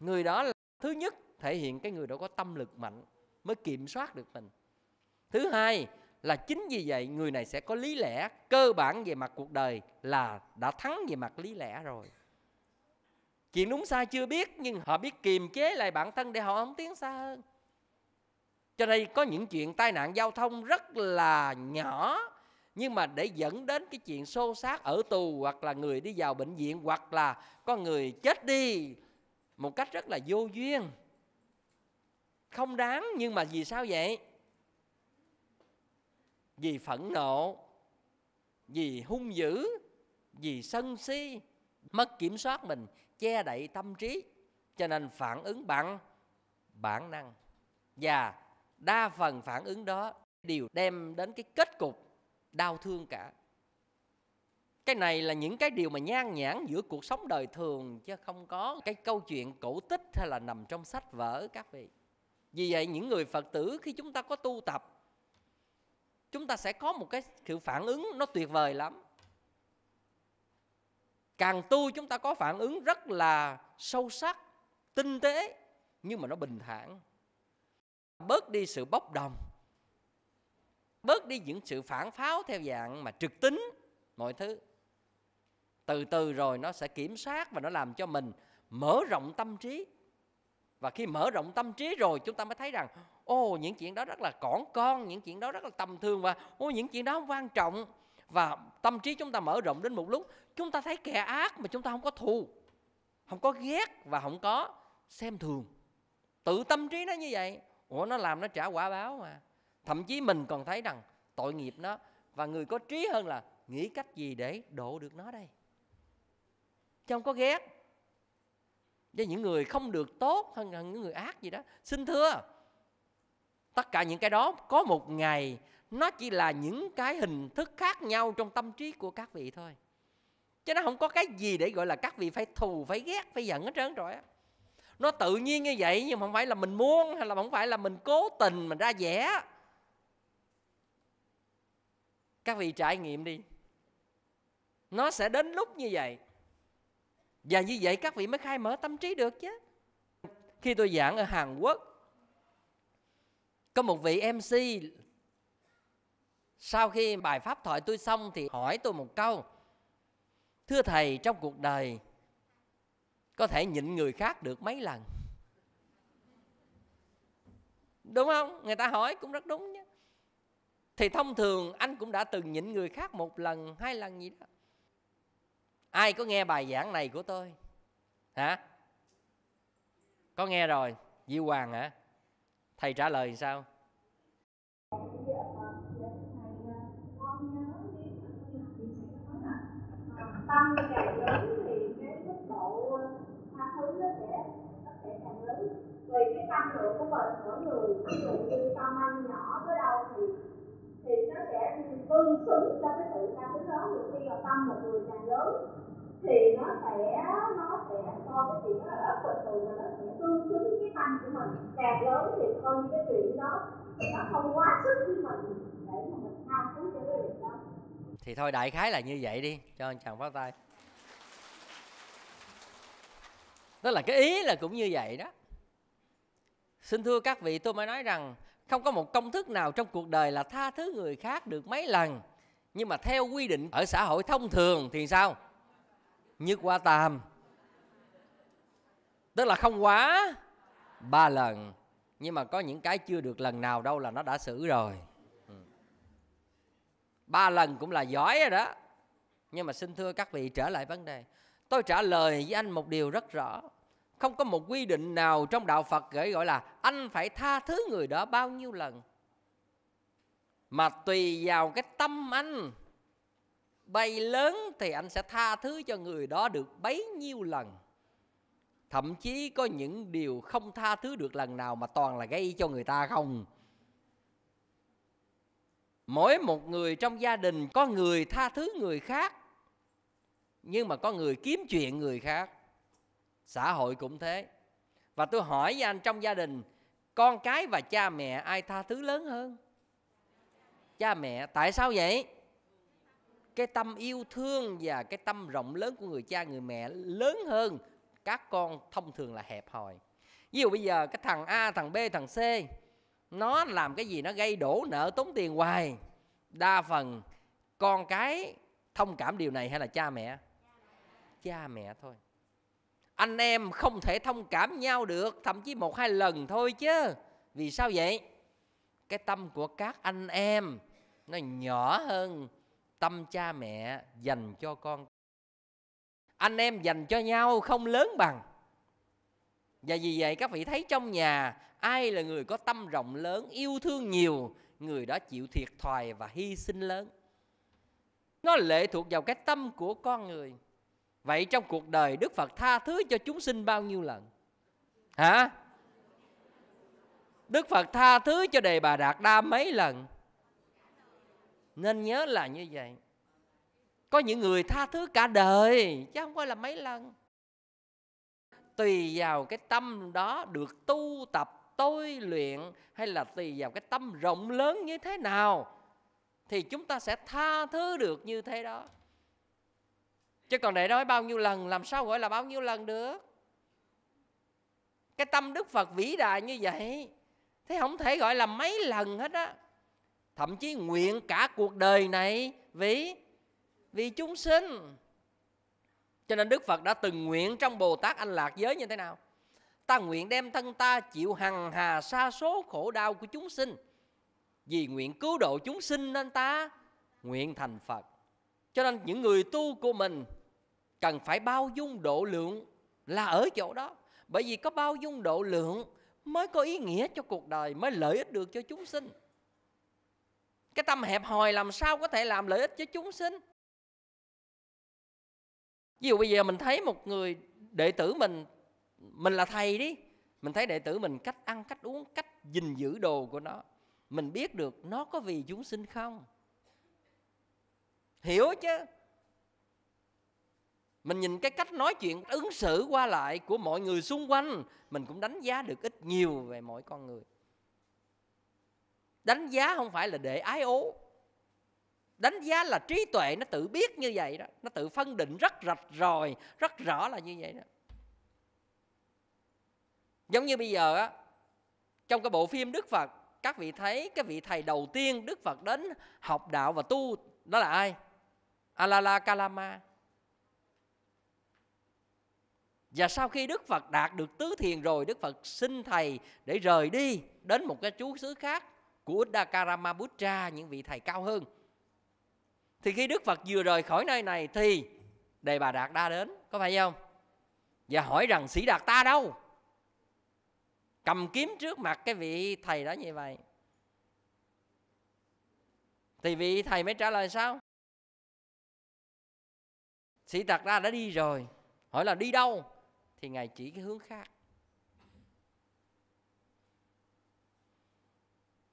người đó là thứ nhất thể hiện cái người đó có tâm lực mạnh mới kiểm soát được mình thứ hai là chính vì vậy người này sẽ có lý lẽ cơ bản về mặt cuộc đời là đã thắng về mặt lý lẽ rồi chuyện đúng sai chưa biết nhưng họ biết kiềm chế lại bản thân để họ không tiến xa hơn cho nên có những chuyện tai nạn giao thông rất là nhỏ nhưng mà để dẫn đến cái chuyện xô xát ở tù hoặc là người đi vào bệnh viện hoặc là có người chết đi một cách rất là vô duyên không đáng nhưng mà vì sao vậy vì phẫn nộ vì hung dữ vì sân si mất kiểm soát mình che đậy tâm trí cho nên phản ứng bằng bản năng và đa phần phản ứng đó đều đem đến cái kết cục đau thương cả cái này là những cái điều mà nhan nhãn giữa cuộc sống đời thường chứ không có cái câu chuyện cổ tích hay là nằm trong sách vở các vị vì vậy những người phật tử khi chúng ta có tu tập chúng ta sẽ có một cái sự phản ứng nó tuyệt vời lắm càng tu chúng ta có phản ứng rất là sâu sắc tinh tế nhưng mà nó bình thản bớt đi sự bốc đồng bớt đi những sự phản pháo theo dạng mà trực tính mọi thứ từ từ rồi nó sẽ kiểm soát và nó làm cho mình mở rộng tâm trí và khi mở rộng tâm trí rồi chúng ta mới thấy rằng ô những chuyện đó rất là cỏn con những chuyện đó rất là tầm thường và ô những chuyện đó không quan trọng và tâm trí chúng ta mở rộng đến một lúc chúng ta thấy kẻ ác mà chúng ta không có thù không có ghét và không có xem thường tự tâm trí nó như vậy ủa nó làm nó trả quả báo mà thậm chí mình còn thấy rằng tội nghiệp nó và người có trí hơn là nghĩ cách gì để độ được nó đây chứ không có ghét với những người không được tốt hơn những người ác gì đó xin thưa tất cả những cái đó có một ngày nó chỉ là những cái hình thức khác nhau trong tâm trí của các vị thôi chứ nó không có cái gì để gọi là các vị phải thù phải ghét phải giận hết trơn rồi nó tự nhiên như vậy nhưng không phải là mình muốn hay là không phải là mình cố tình mình ra vẽ các vị trải nghiệm đi nó sẽ đến lúc như vậy và như vậy các vị mới khai mở tâm trí được chứ khi tôi giảng ở hàn quốc có một vị mc sau khi bài pháp thoại tôi xong thì hỏi tôi một câu thưa thầy trong cuộc đời có thể nhịn người khác được mấy lần đúng không người ta hỏi cũng rất đúng nhé thì thông thường anh cũng đã từng nhịn người khác một lần hai lần gì đó ai có nghe bài giảng này của tôi hả có nghe rồi Di Hoàng hả thầy trả lời sao tâm càng lớn thì cái mức độ tha thứ nó sẽ nó sẽ càng lớn vì cái tâm lượng của mình mỗi người tương xứng cho cái sự ca tính đó nhiều khi là tâm một người càng lớn thì nó sẽ nó sẽ coi cái chuyện đó là rất bình thường và nó sẽ tương xứng với cái tâm của mình càng lớn thì coi cái chuyện đó nó không quá sức với mình để mà mình tham cứu cho cái việc đó thì thôi đại khái là như vậy đi cho anh chàng pháo tay đó là cái ý là cũng như vậy đó xin thưa các vị tôi mới nói rằng không có một công thức nào trong cuộc đời là tha thứ người khác được mấy lần nhưng mà theo quy định ở xã hội thông thường thì sao như qua tam tức là không quá ba lần nhưng mà có những cái chưa được lần nào đâu là nó đã xử rồi ừ. ba lần cũng là giỏi rồi đó nhưng mà xin thưa các vị trở lại vấn đề tôi trả lời với anh một điều rất rõ không có một quy định nào trong đạo Phật gửi gọi là anh phải tha thứ người đó bao nhiêu lần mà tùy vào cái tâm anh bay lớn thì anh sẽ tha thứ cho người đó được bấy nhiêu lần thậm chí có những điều không tha thứ được lần nào mà toàn là gây cho người ta không mỗi một người trong gia đình có người tha thứ người khác nhưng mà có người kiếm chuyện người khác xã hội cũng thế và tôi hỏi với anh trong gia đình con cái và cha mẹ ai tha thứ lớn hơn cha mẹ tại sao vậy cái tâm yêu thương và cái tâm rộng lớn của người cha người mẹ lớn hơn các con thông thường là hẹp hòi ví dụ bây giờ cái thằng a thằng b thằng c nó làm cái gì nó gây đổ nợ tốn tiền hoài đa phần con cái thông cảm điều này hay là cha mẹ cha mẹ thôi anh em không thể thông cảm nhau được thậm chí một hai lần thôi chứ vì sao vậy cái tâm của các anh em nó nhỏ hơn tâm cha mẹ dành cho con anh em dành cho nhau không lớn bằng và vì vậy các vị thấy trong nhà ai là người có tâm rộng lớn yêu thương nhiều người đó chịu thiệt thòi và hy sinh lớn nó lệ thuộc vào cái tâm của con người Vậy trong cuộc đời Đức Phật tha thứ cho chúng sinh bao nhiêu lần? Hả? Đức Phật tha thứ cho đề bà Đạt Đa mấy lần? Nên nhớ là như vậy. Có những người tha thứ cả đời chứ không phải là mấy lần. Tùy vào cái tâm đó được tu tập tôi luyện hay là tùy vào cái tâm rộng lớn như thế nào thì chúng ta sẽ tha thứ được như thế đó chứ còn để nói bao nhiêu lần làm sao gọi là bao nhiêu lần được cái tâm đức phật vĩ đại như vậy thế không thể gọi là mấy lần hết á thậm chí nguyện cả cuộc đời này vì vì chúng sinh cho nên đức phật đã từng nguyện trong bồ tát anh lạc giới như thế nào ta nguyện đem thân ta chịu hằng hà xa số khổ đau của chúng sinh vì nguyện cứu độ chúng sinh nên ta nguyện thành phật cho nên những người tu của mình cần phải bao dung độ lượng là ở chỗ đó. Bởi vì có bao dung độ lượng mới có ý nghĩa cho cuộc đời, mới lợi ích được cho chúng sinh. Cái tâm hẹp hòi làm sao có thể làm lợi ích cho chúng sinh? Ví dụ bây giờ mình thấy một người đệ tử mình, mình là thầy đi, mình thấy đệ tử mình cách ăn, cách uống, cách gìn giữ đồ của nó. Mình biết được nó có vì chúng sinh không? hiểu chứ mình nhìn cái cách nói chuyện ứng xử qua lại của mọi người xung quanh mình cũng đánh giá được ít nhiều về mỗi con người đánh giá không phải là để ái ố đánh giá là trí tuệ nó tự biết như vậy đó nó tự phân định rất rạch ròi, rất rõ là như vậy đó giống như bây giờ á trong cái bộ phim đức phật các vị thấy cái vị thầy đầu tiên đức phật đến học đạo và tu đó là ai Alala Kalama và sau khi Đức Phật đạt được tứ thiền rồi Đức Phật xin Thầy để rời đi Đến một cái chú xứ khác Của Uddhakarama Buddha Những vị thầy cao hơn Thì khi Đức Phật vừa rời khỏi nơi này Thì Đề Bà Đạt Đa đến Có phải không Và hỏi rằng Sĩ Đạt Ta đâu Cầm kiếm trước mặt cái vị thầy đó như vậy Thì vị thầy mới trả lời sao Sĩ thật đa đã đi rồi Hỏi là đi đâu Thì Ngài chỉ cái hướng khác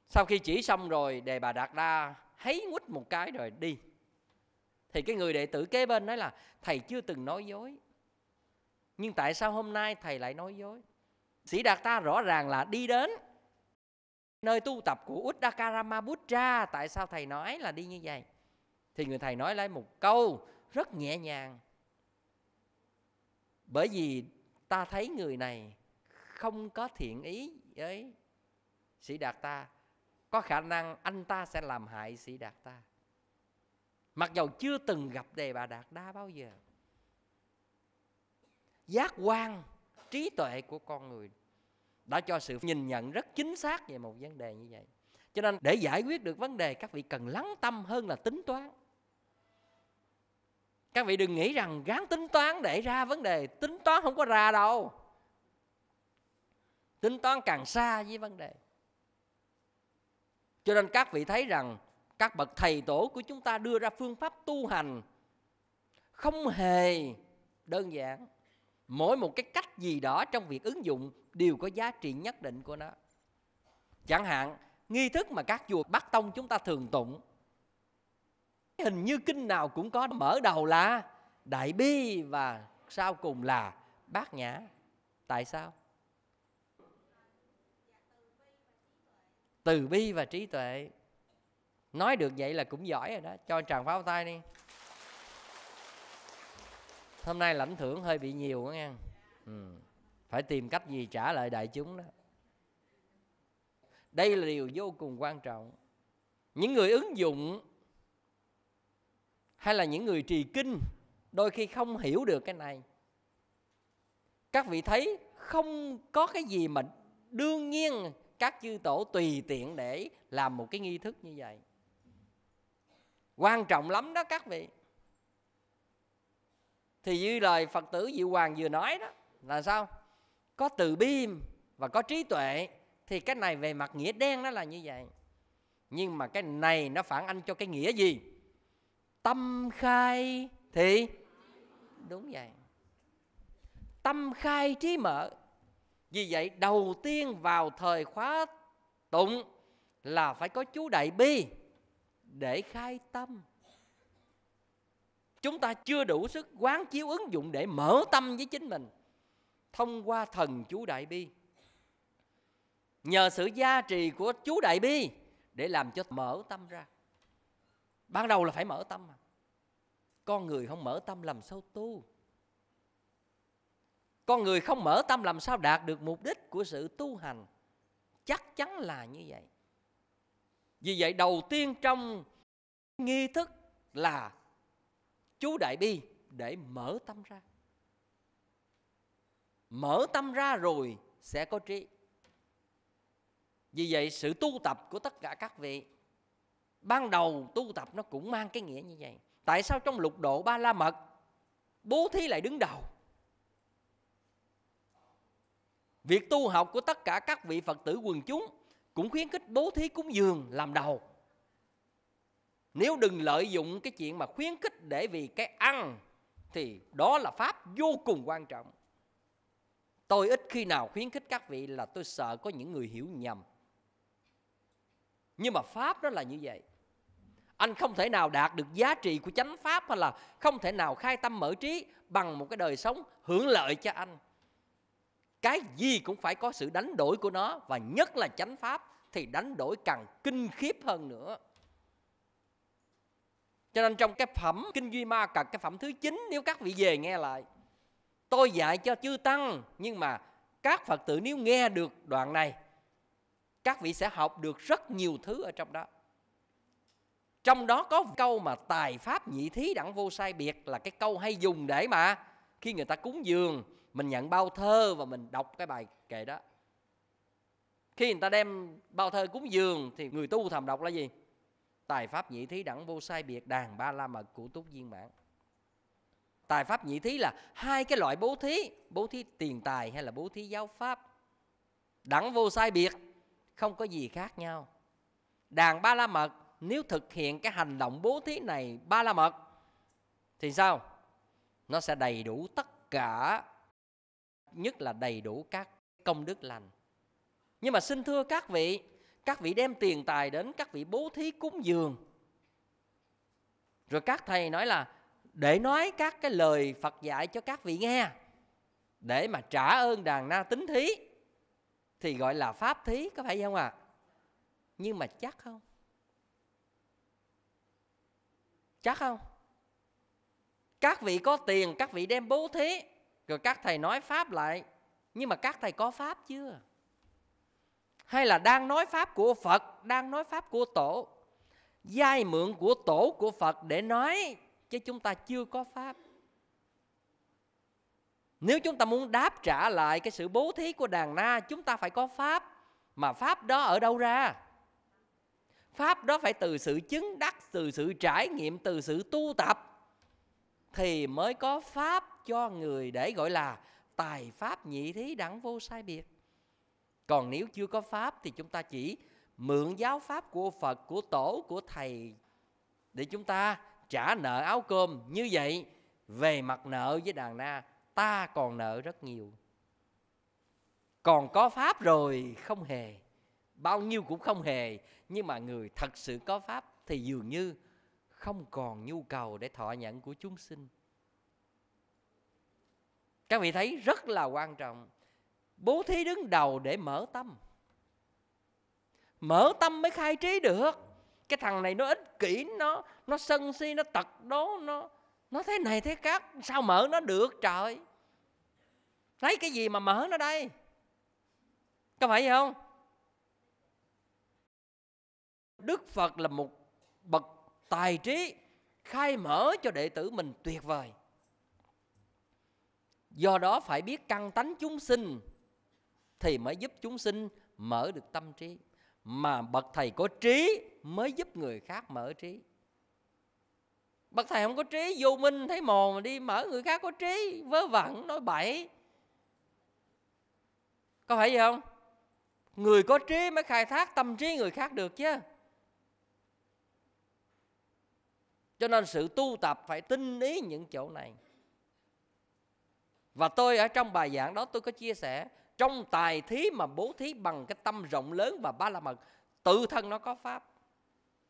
Sau khi chỉ xong rồi Đề bà Đạt Đa Hấy quýt một cái rồi đi Thì cái người đệ tử kế bên nói là Thầy chưa từng nói dối Nhưng tại sao hôm nay thầy lại nói dối Sĩ Đạt Ta rõ ràng là đi đến Nơi tu tập của Uttakarama Buddha Tại sao thầy nói là đi như vậy Thì người thầy nói lại một câu rất nhẹ nhàng bởi vì ta thấy người này không có thiện ý với sĩ đạt ta có khả năng anh ta sẽ làm hại sĩ đạt ta mặc dầu chưa từng gặp đề bà đạt đa bao giờ giác quan trí tuệ của con người đã cho sự nhìn nhận rất chính xác về một vấn đề như vậy cho nên để giải quyết được vấn đề các vị cần lắng tâm hơn là tính toán các vị đừng nghĩ rằng gán tính toán để ra vấn đề tính toán không có ra đâu tính toán càng xa với vấn đề cho nên các vị thấy rằng các bậc thầy tổ của chúng ta đưa ra phương pháp tu hành không hề đơn giản mỗi một cái cách gì đó trong việc ứng dụng đều có giá trị nhất định của nó chẳng hạn nghi thức mà các chùa bắc tông chúng ta thường tụng hình như kinh nào cũng có mở đầu là đại bi và sau cùng là bát nhã tại sao từ bi và trí tuệ nói được vậy là cũng giỏi rồi đó cho anh tràng pháo tay đi hôm nay lãnh thưởng hơi bị nhiều quá nghe ừ. phải tìm cách gì trả lại đại chúng đó đây là điều vô cùng quan trọng những người ứng dụng hay là những người trì kinh đôi khi không hiểu được cái này các vị thấy không có cái gì mà đương nhiên các chư tổ tùy tiện để làm một cái nghi thức như vậy quan trọng lắm đó các vị thì như lời phật tử diệu hoàng vừa nói đó là sao có từ bi và có trí tuệ thì cái này về mặt nghĩa đen nó là như vậy nhưng mà cái này nó phản ánh cho cái nghĩa gì tâm khai thì đúng vậy tâm khai trí mở vì vậy đầu tiên vào thời khóa tụng là phải có chú đại bi để khai tâm chúng ta chưa đủ sức quán chiếu ứng dụng để mở tâm với chính mình thông qua thần chú đại bi nhờ sự gia trì của chú đại bi để làm cho mở tâm ra ban đầu là phải mở tâm mà con người không mở tâm làm sao tu con người không mở tâm làm sao đạt được mục đích của sự tu hành chắc chắn là như vậy vì vậy đầu tiên trong nghi thức là chú đại bi để mở tâm ra mở tâm ra rồi sẽ có trí vì vậy sự tu tập của tất cả các vị ban đầu tu tập nó cũng mang cái nghĩa như vậy tại sao trong lục độ ba la mật bố thí lại đứng đầu việc tu học của tất cả các vị phật tử quần chúng cũng khuyến khích bố thí cúng dường làm đầu nếu đừng lợi dụng cái chuyện mà khuyến khích để vì cái ăn thì đó là pháp vô cùng quan trọng tôi ít khi nào khuyến khích các vị là tôi sợ có những người hiểu nhầm nhưng mà pháp đó là như vậy anh không thể nào đạt được giá trị của chánh pháp hay là không thể nào khai tâm mở trí bằng một cái đời sống hưởng lợi cho anh cái gì cũng phải có sự đánh đổi của nó và nhất là chánh pháp thì đánh đổi càng kinh khiếp hơn nữa cho nên trong cái phẩm kinh duy ma cật cái phẩm thứ 9 nếu các vị về nghe lại tôi dạy cho chư tăng nhưng mà các phật tử nếu nghe được đoạn này các vị sẽ học được rất nhiều thứ ở trong đó trong đó có câu mà tài pháp nhị thí đẳng vô sai biệt là cái câu hay dùng để mà khi người ta cúng dường mình nhận bao thơ và mình đọc cái bài kệ đó khi người ta đem bao thơ cúng dường thì người tu thầm đọc là gì tài pháp nhị thí đẳng vô sai biệt đàn ba la mật của túc viên mãn tài pháp nhị thí là hai cái loại bố thí bố thí tiền tài hay là bố thí giáo pháp đẳng vô sai biệt không có gì khác nhau đàn ba la mật nếu thực hiện cái hành động bố thí này ba la mật thì sao nó sẽ đầy đủ tất cả nhất là đầy đủ các công đức lành nhưng mà xin thưa các vị các vị đem tiền tài đến các vị bố thí cúng dường rồi các thầy nói là để nói các cái lời phật dạy cho các vị nghe để mà trả ơn đàn na tính thí thì gọi là pháp thí có phải không ạ à? nhưng mà chắc không chắc không các vị có tiền các vị đem bố thí rồi các thầy nói pháp lại nhưng mà các thầy có pháp chưa hay là đang nói pháp của phật đang nói pháp của tổ giai mượn của tổ của phật để nói chứ chúng ta chưa có pháp nếu chúng ta muốn đáp trả lại cái sự bố thí của đàn na chúng ta phải có pháp mà pháp đó ở đâu ra pháp đó phải từ sự chứng đắc từ sự trải nghiệm từ sự tu tập thì mới có pháp cho người để gọi là tài pháp nhị thí đẳng vô sai biệt còn nếu chưa có pháp thì chúng ta chỉ mượn giáo pháp của phật của tổ của thầy để chúng ta trả nợ áo cơm như vậy về mặt nợ với đàn na ta còn nợ rất nhiều còn có pháp rồi không hề bao nhiêu cũng không hề nhưng mà người thật sự có pháp thì dường như không còn nhu cầu để thọ nhận của chúng sinh các vị thấy rất là quan trọng bố thí đứng đầu để mở tâm mở tâm mới khai trí được cái thằng này nó ích kỷ nó nó sân si nó tật đố nó nó thế này thế khác sao mở nó được trời lấy cái gì mà mở nó đây có phải không Đức Phật là một bậc tài trí khai mở cho đệ tử mình tuyệt vời. Do đó phải biết căn tánh chúng sinh thì mới giúp chúng sinh mở được tâm trí. Mà bậc thầy có trí mới giúp người khác mở trí. Bậc thầy không có trí, vô minh thấy mòn mà đi mở người khác có trí, vớ vẩn, nói bậy. Có phải gì không? Người có trí mới khai thác tâm trí người khác được chứ. cho nên sự tu tập phải tinh ý những chỗ này và tôi ở trong bài giảng đó tôi có chia sẻ trong tài thí mà bố thí bằng cái tâm rộng lớn và ba la mật tự thân nó có pháp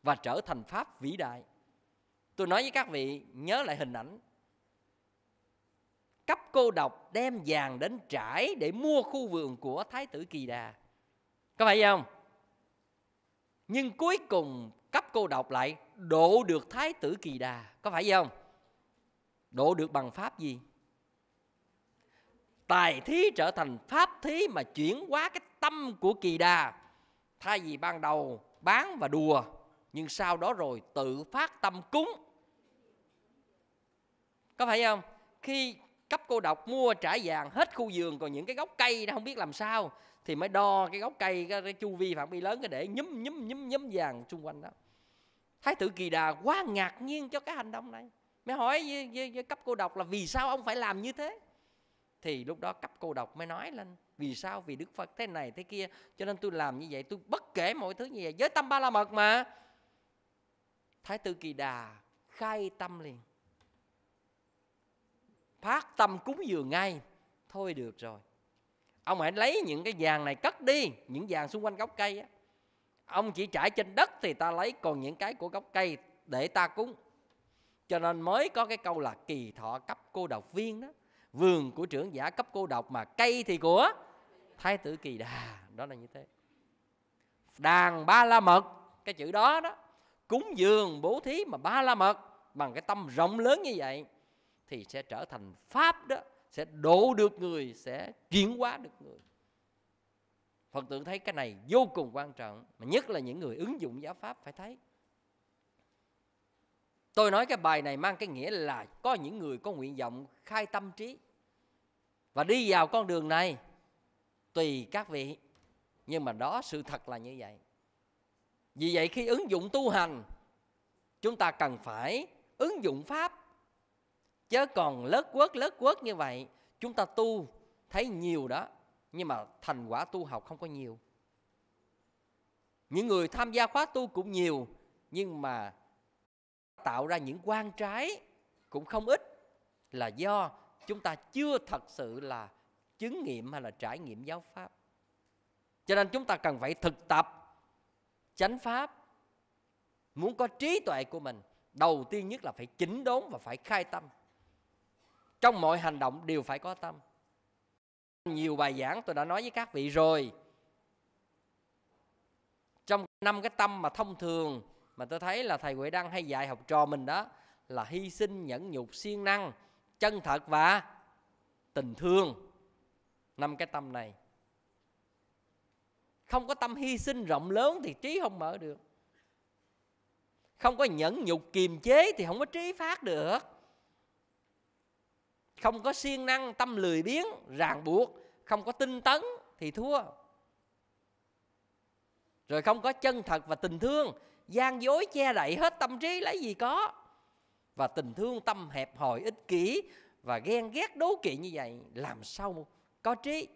và trở thành pháp vĩ đại tôi nói với các vị nhớ lại hình ảnh cấp cô độc đem vàng đến trải để mua khu vườn của thái tử kỳ đà có phải không nhưng cuối cùng cấp cô độc lại độ được thái tử kỳ đà có phải không độ được bằng pháp gì tài thí trở thành pháp thí mà chuyển hóa cái tâm của kỳ đà thay vì ban đầu bán và đùa nhưng sau đó rồi tự phát tâm cúng có phải không khi cấp cô độc mua trả vàng hết khu vườn còn những cái gốc cây nó không biết làm sao thì mới đo cái gốc cây cái, cái chu vi phạm vi lớn cái để nhúm nhúm nhúm nhúm vàng xung quanh đó thái tử kỳ đà quá ngạc nhiên cho cái hành động này mới hỏi với, với, với cấp cô độc là vì sao ông phải làm như thế thì lúc đó cấp cô độc mới nói lên vì sao vì đức phật thế này thế kia cho nên tôi làm như vậy tôi bất kể mọi thứ như vậy với tâm ba la mật mà thái tử kỳ đà khai tâm liền phát tâm cúng dường ngay thôi được rồi ông hãy lấy những cái vàng này cất đi những vàng xung quanh gốc cây á ông chỉ trải trên đất thì ta lấy còn những cái của gốc cây để ta cúng cho nên mới có cái câu là kỳ thọ cấp cô độc viên đó vườn của trưởng giả cấp cô độc mà cây thì của thái tử kỳ đà đó là như thế đàn ba la mật cái chữ đó đó cúng dường bố thí mà ba la mật bằng cái tâm rộng lớn như vậy thì sẽ trở thành pháp đó sẽ độ được người sẽ chuyển hóa được người phật tử thấy cái này vô cùng quan trọng mà nhất là những người ứng dụng giáo pháp phải thấy tôi nói cái bài này mang cái nghĩa là có những người có nguyện vọng khai tâm trí và đi vào con đường này tùy các vị nhưng mà đó sự thật là như vậy vì vậy khi ứng dụng tu hành chúng ta cần phải ứng dụng pháp chứ còn lớt quất lớt quất như vậy chúng ta tu thấy nhiều đó nhưng mà thành quả tu học không có nhiều những người tham gia khóa tu cũng nhiều nhưng mà tạo ra những quan trái cũng không ít là do chúng ta chưa thật sự là chứng nghiệm hay là trải nghiệm giáo pháp cho nên chúng ta cần phải thực tập chánh pháp muốn có trí tuệ của mình đầu tiên nhất là phải chỉnh đốn và phải khai tâm trong mọi hành động đều phải có tâm nhiều bài giảng tôi đã nói với các vị rồi trong năm cái tâm mà thông thường mà tôi thấy là thầy Huệ Đăng hay dạy học trò mình đó là hy sinh nhẫn nhục siêng năng chân thật và tình thương năm cái tâm này không có tâm hy sinh rộng lớn thì trí không mở được không có nhẫn nhục kiềm chế thì không có trí phát được không có siêng năng tâm lười biếng ràng buộc không có tinh tấn thì thua rồi không có chân thật và tình thương gian dối che đậy hết tâm trí lấy gì có và tình thương tâm hẹp hòi ích kỷ và ghen ghét đố kỵ như vậy làm sao có trí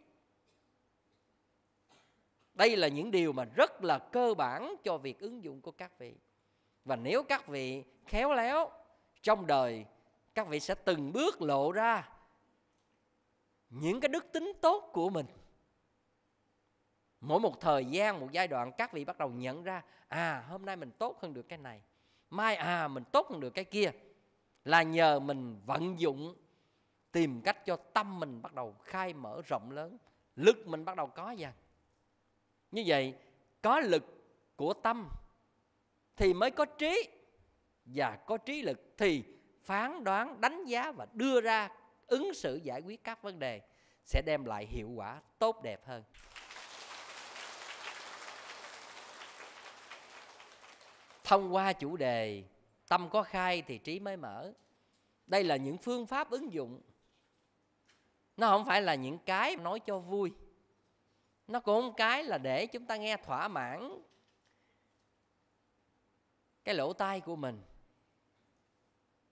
đây là những điều mà rất là cơ bản cho việc ứng dụng của các vị và nếu các vị khéo léo trong đời các vị sẽ từng bước lộ ra những cái đức tính tốt của mình mỗi một thời gian một giai đoạn các vị bắt đầu nhận ra à hôm nay mình tốt hơn được cái này mai à mình tốt hơn được cái kia là nhờ mình vận dụng tìm cách cho tâm mình bắt đầu khai mở rộng lớn lực mình bắt đầu có dần như vậy có lực của tâm thì mới có trí và có trí lực thì phán đoán đánh giá và đưa ra ứng xử giải quyết các vấn đề sẽ đem lại hiệu quả tốt đẹp hơn thông qua chủ đề tâm có khai thì trí mới mở đây là những phương pháp ứng dụng nó không phải là những cái nói cho vui nó cũng không cái là để chúng ta nghe thỏa mãn cái lỗ tai của mình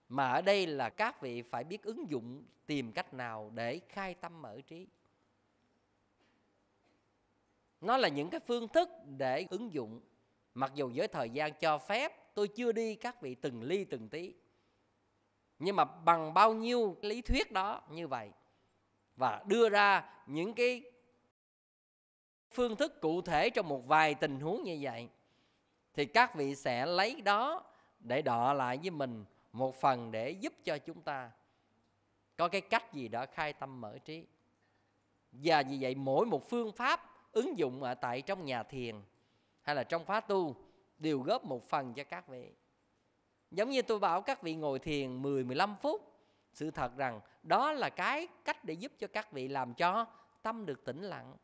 mà ở đây là các vị phải biết ứng dụng tìm cách nào để khai tâm mở trí nó là những cái phương thức để ứng dụng mặc dù với thời gian cho phép tôi chưa đi các vị từng ly từng tí nhưng mà bằng bao nhiêu lý thuyết đó như vậy và đưa ra những cái phương thức cụ thể trong một vài tình huống như vậy thì các vị sẽ lấy đó để đọ lại với mình một phần để giúp cho chúng ta có cái cách gì đó khai tâm mở trí và vì vậy mỗi một phương pháp ứng dụng ở tại trong nhà thiền hay là trong khóa tu đều góp một phần cho các vị giống như tôi bảo các vị ngồi thiền 10 15 phút sự thật rằng đó là cái cách để giúp cho các vị làm cho tâm được tĩnh lặng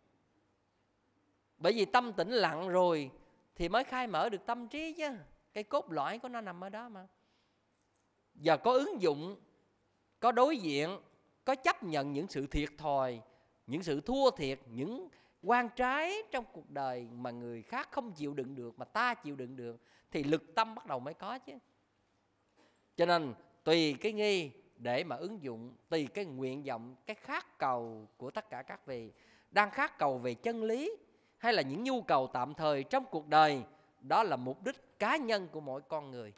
bởi vì tâm tĩnh lặng rồi thì mới khai mở được tâm trí chứ cái cốt lõi của nó nằm ở đó mà và có ứng dụng có đối diện có chấp nhận những sự thiệt thòi những sự thua thiệt những quan trái trong cuộc đời mà người khác không chịu đựng được mà ta chịu đựng được thì lực tâm bắt đầu mới có chứ cho nên tùy cái nghi để mà ứng dụng tùy cái nguyện vọng cái khát cầu của tất cả các vị đang khát cầu về chân lý hay là những nhu cầu tạm thời trong cuộc đời đó là mục đích cá nhân của mỗi con người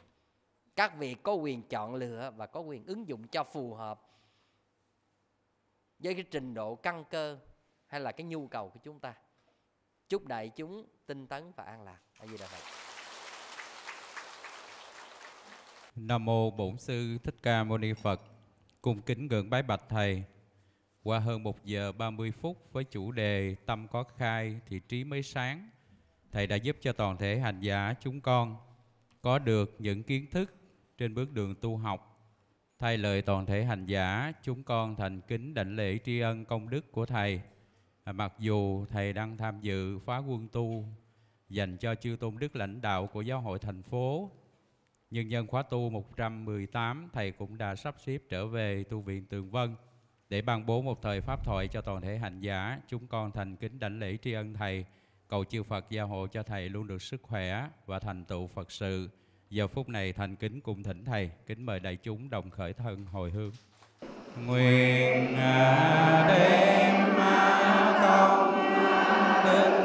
các vị có quyền chọn lựa và có quyền ứng dụng cho phù hợp với cái trình độ căn cơ hay là cái nhu cầu của chúng ta chúc đại chúng tinh tấn và an lạc ở gì đại phật nam mô bổn sư thích ca mâu ni phật cùng kính ngưỡng bái bạch thầy qua hơn 1 giờ 30 phút với chủ đề tâm có khai thì trí mới sáng thầy đã giúp cho toàn thể hành giả chúng con có được những kiến thức trên bước đường tu học. Thay lời toàn thể hành giả, chúng con thành kính đảnh lễ tri ân công đức của Thầy. À, mặc dù Thầy đang tham dự phá quân tu dành cho chư tôn đức lãnh đạo của giáo hội thành phố, nhưng nhân khóa tu 118, Thầy cũng đã sắp xếp trở về tu viện Tường Vân để ban bố một thời pháp thoại cho toàn thể hành giả. Chúng con thành kính đảnh lễ tri ân Thầy, cầu chư Phật gia hộ cho Thầy luôn được sức khỏe và thành tựu Phật sự Giờ phút này thành kính cùng thỉnh Thầy, kính mời đại chúng đồng khởi thân hồi hương. Nguyện à, đem à, công đức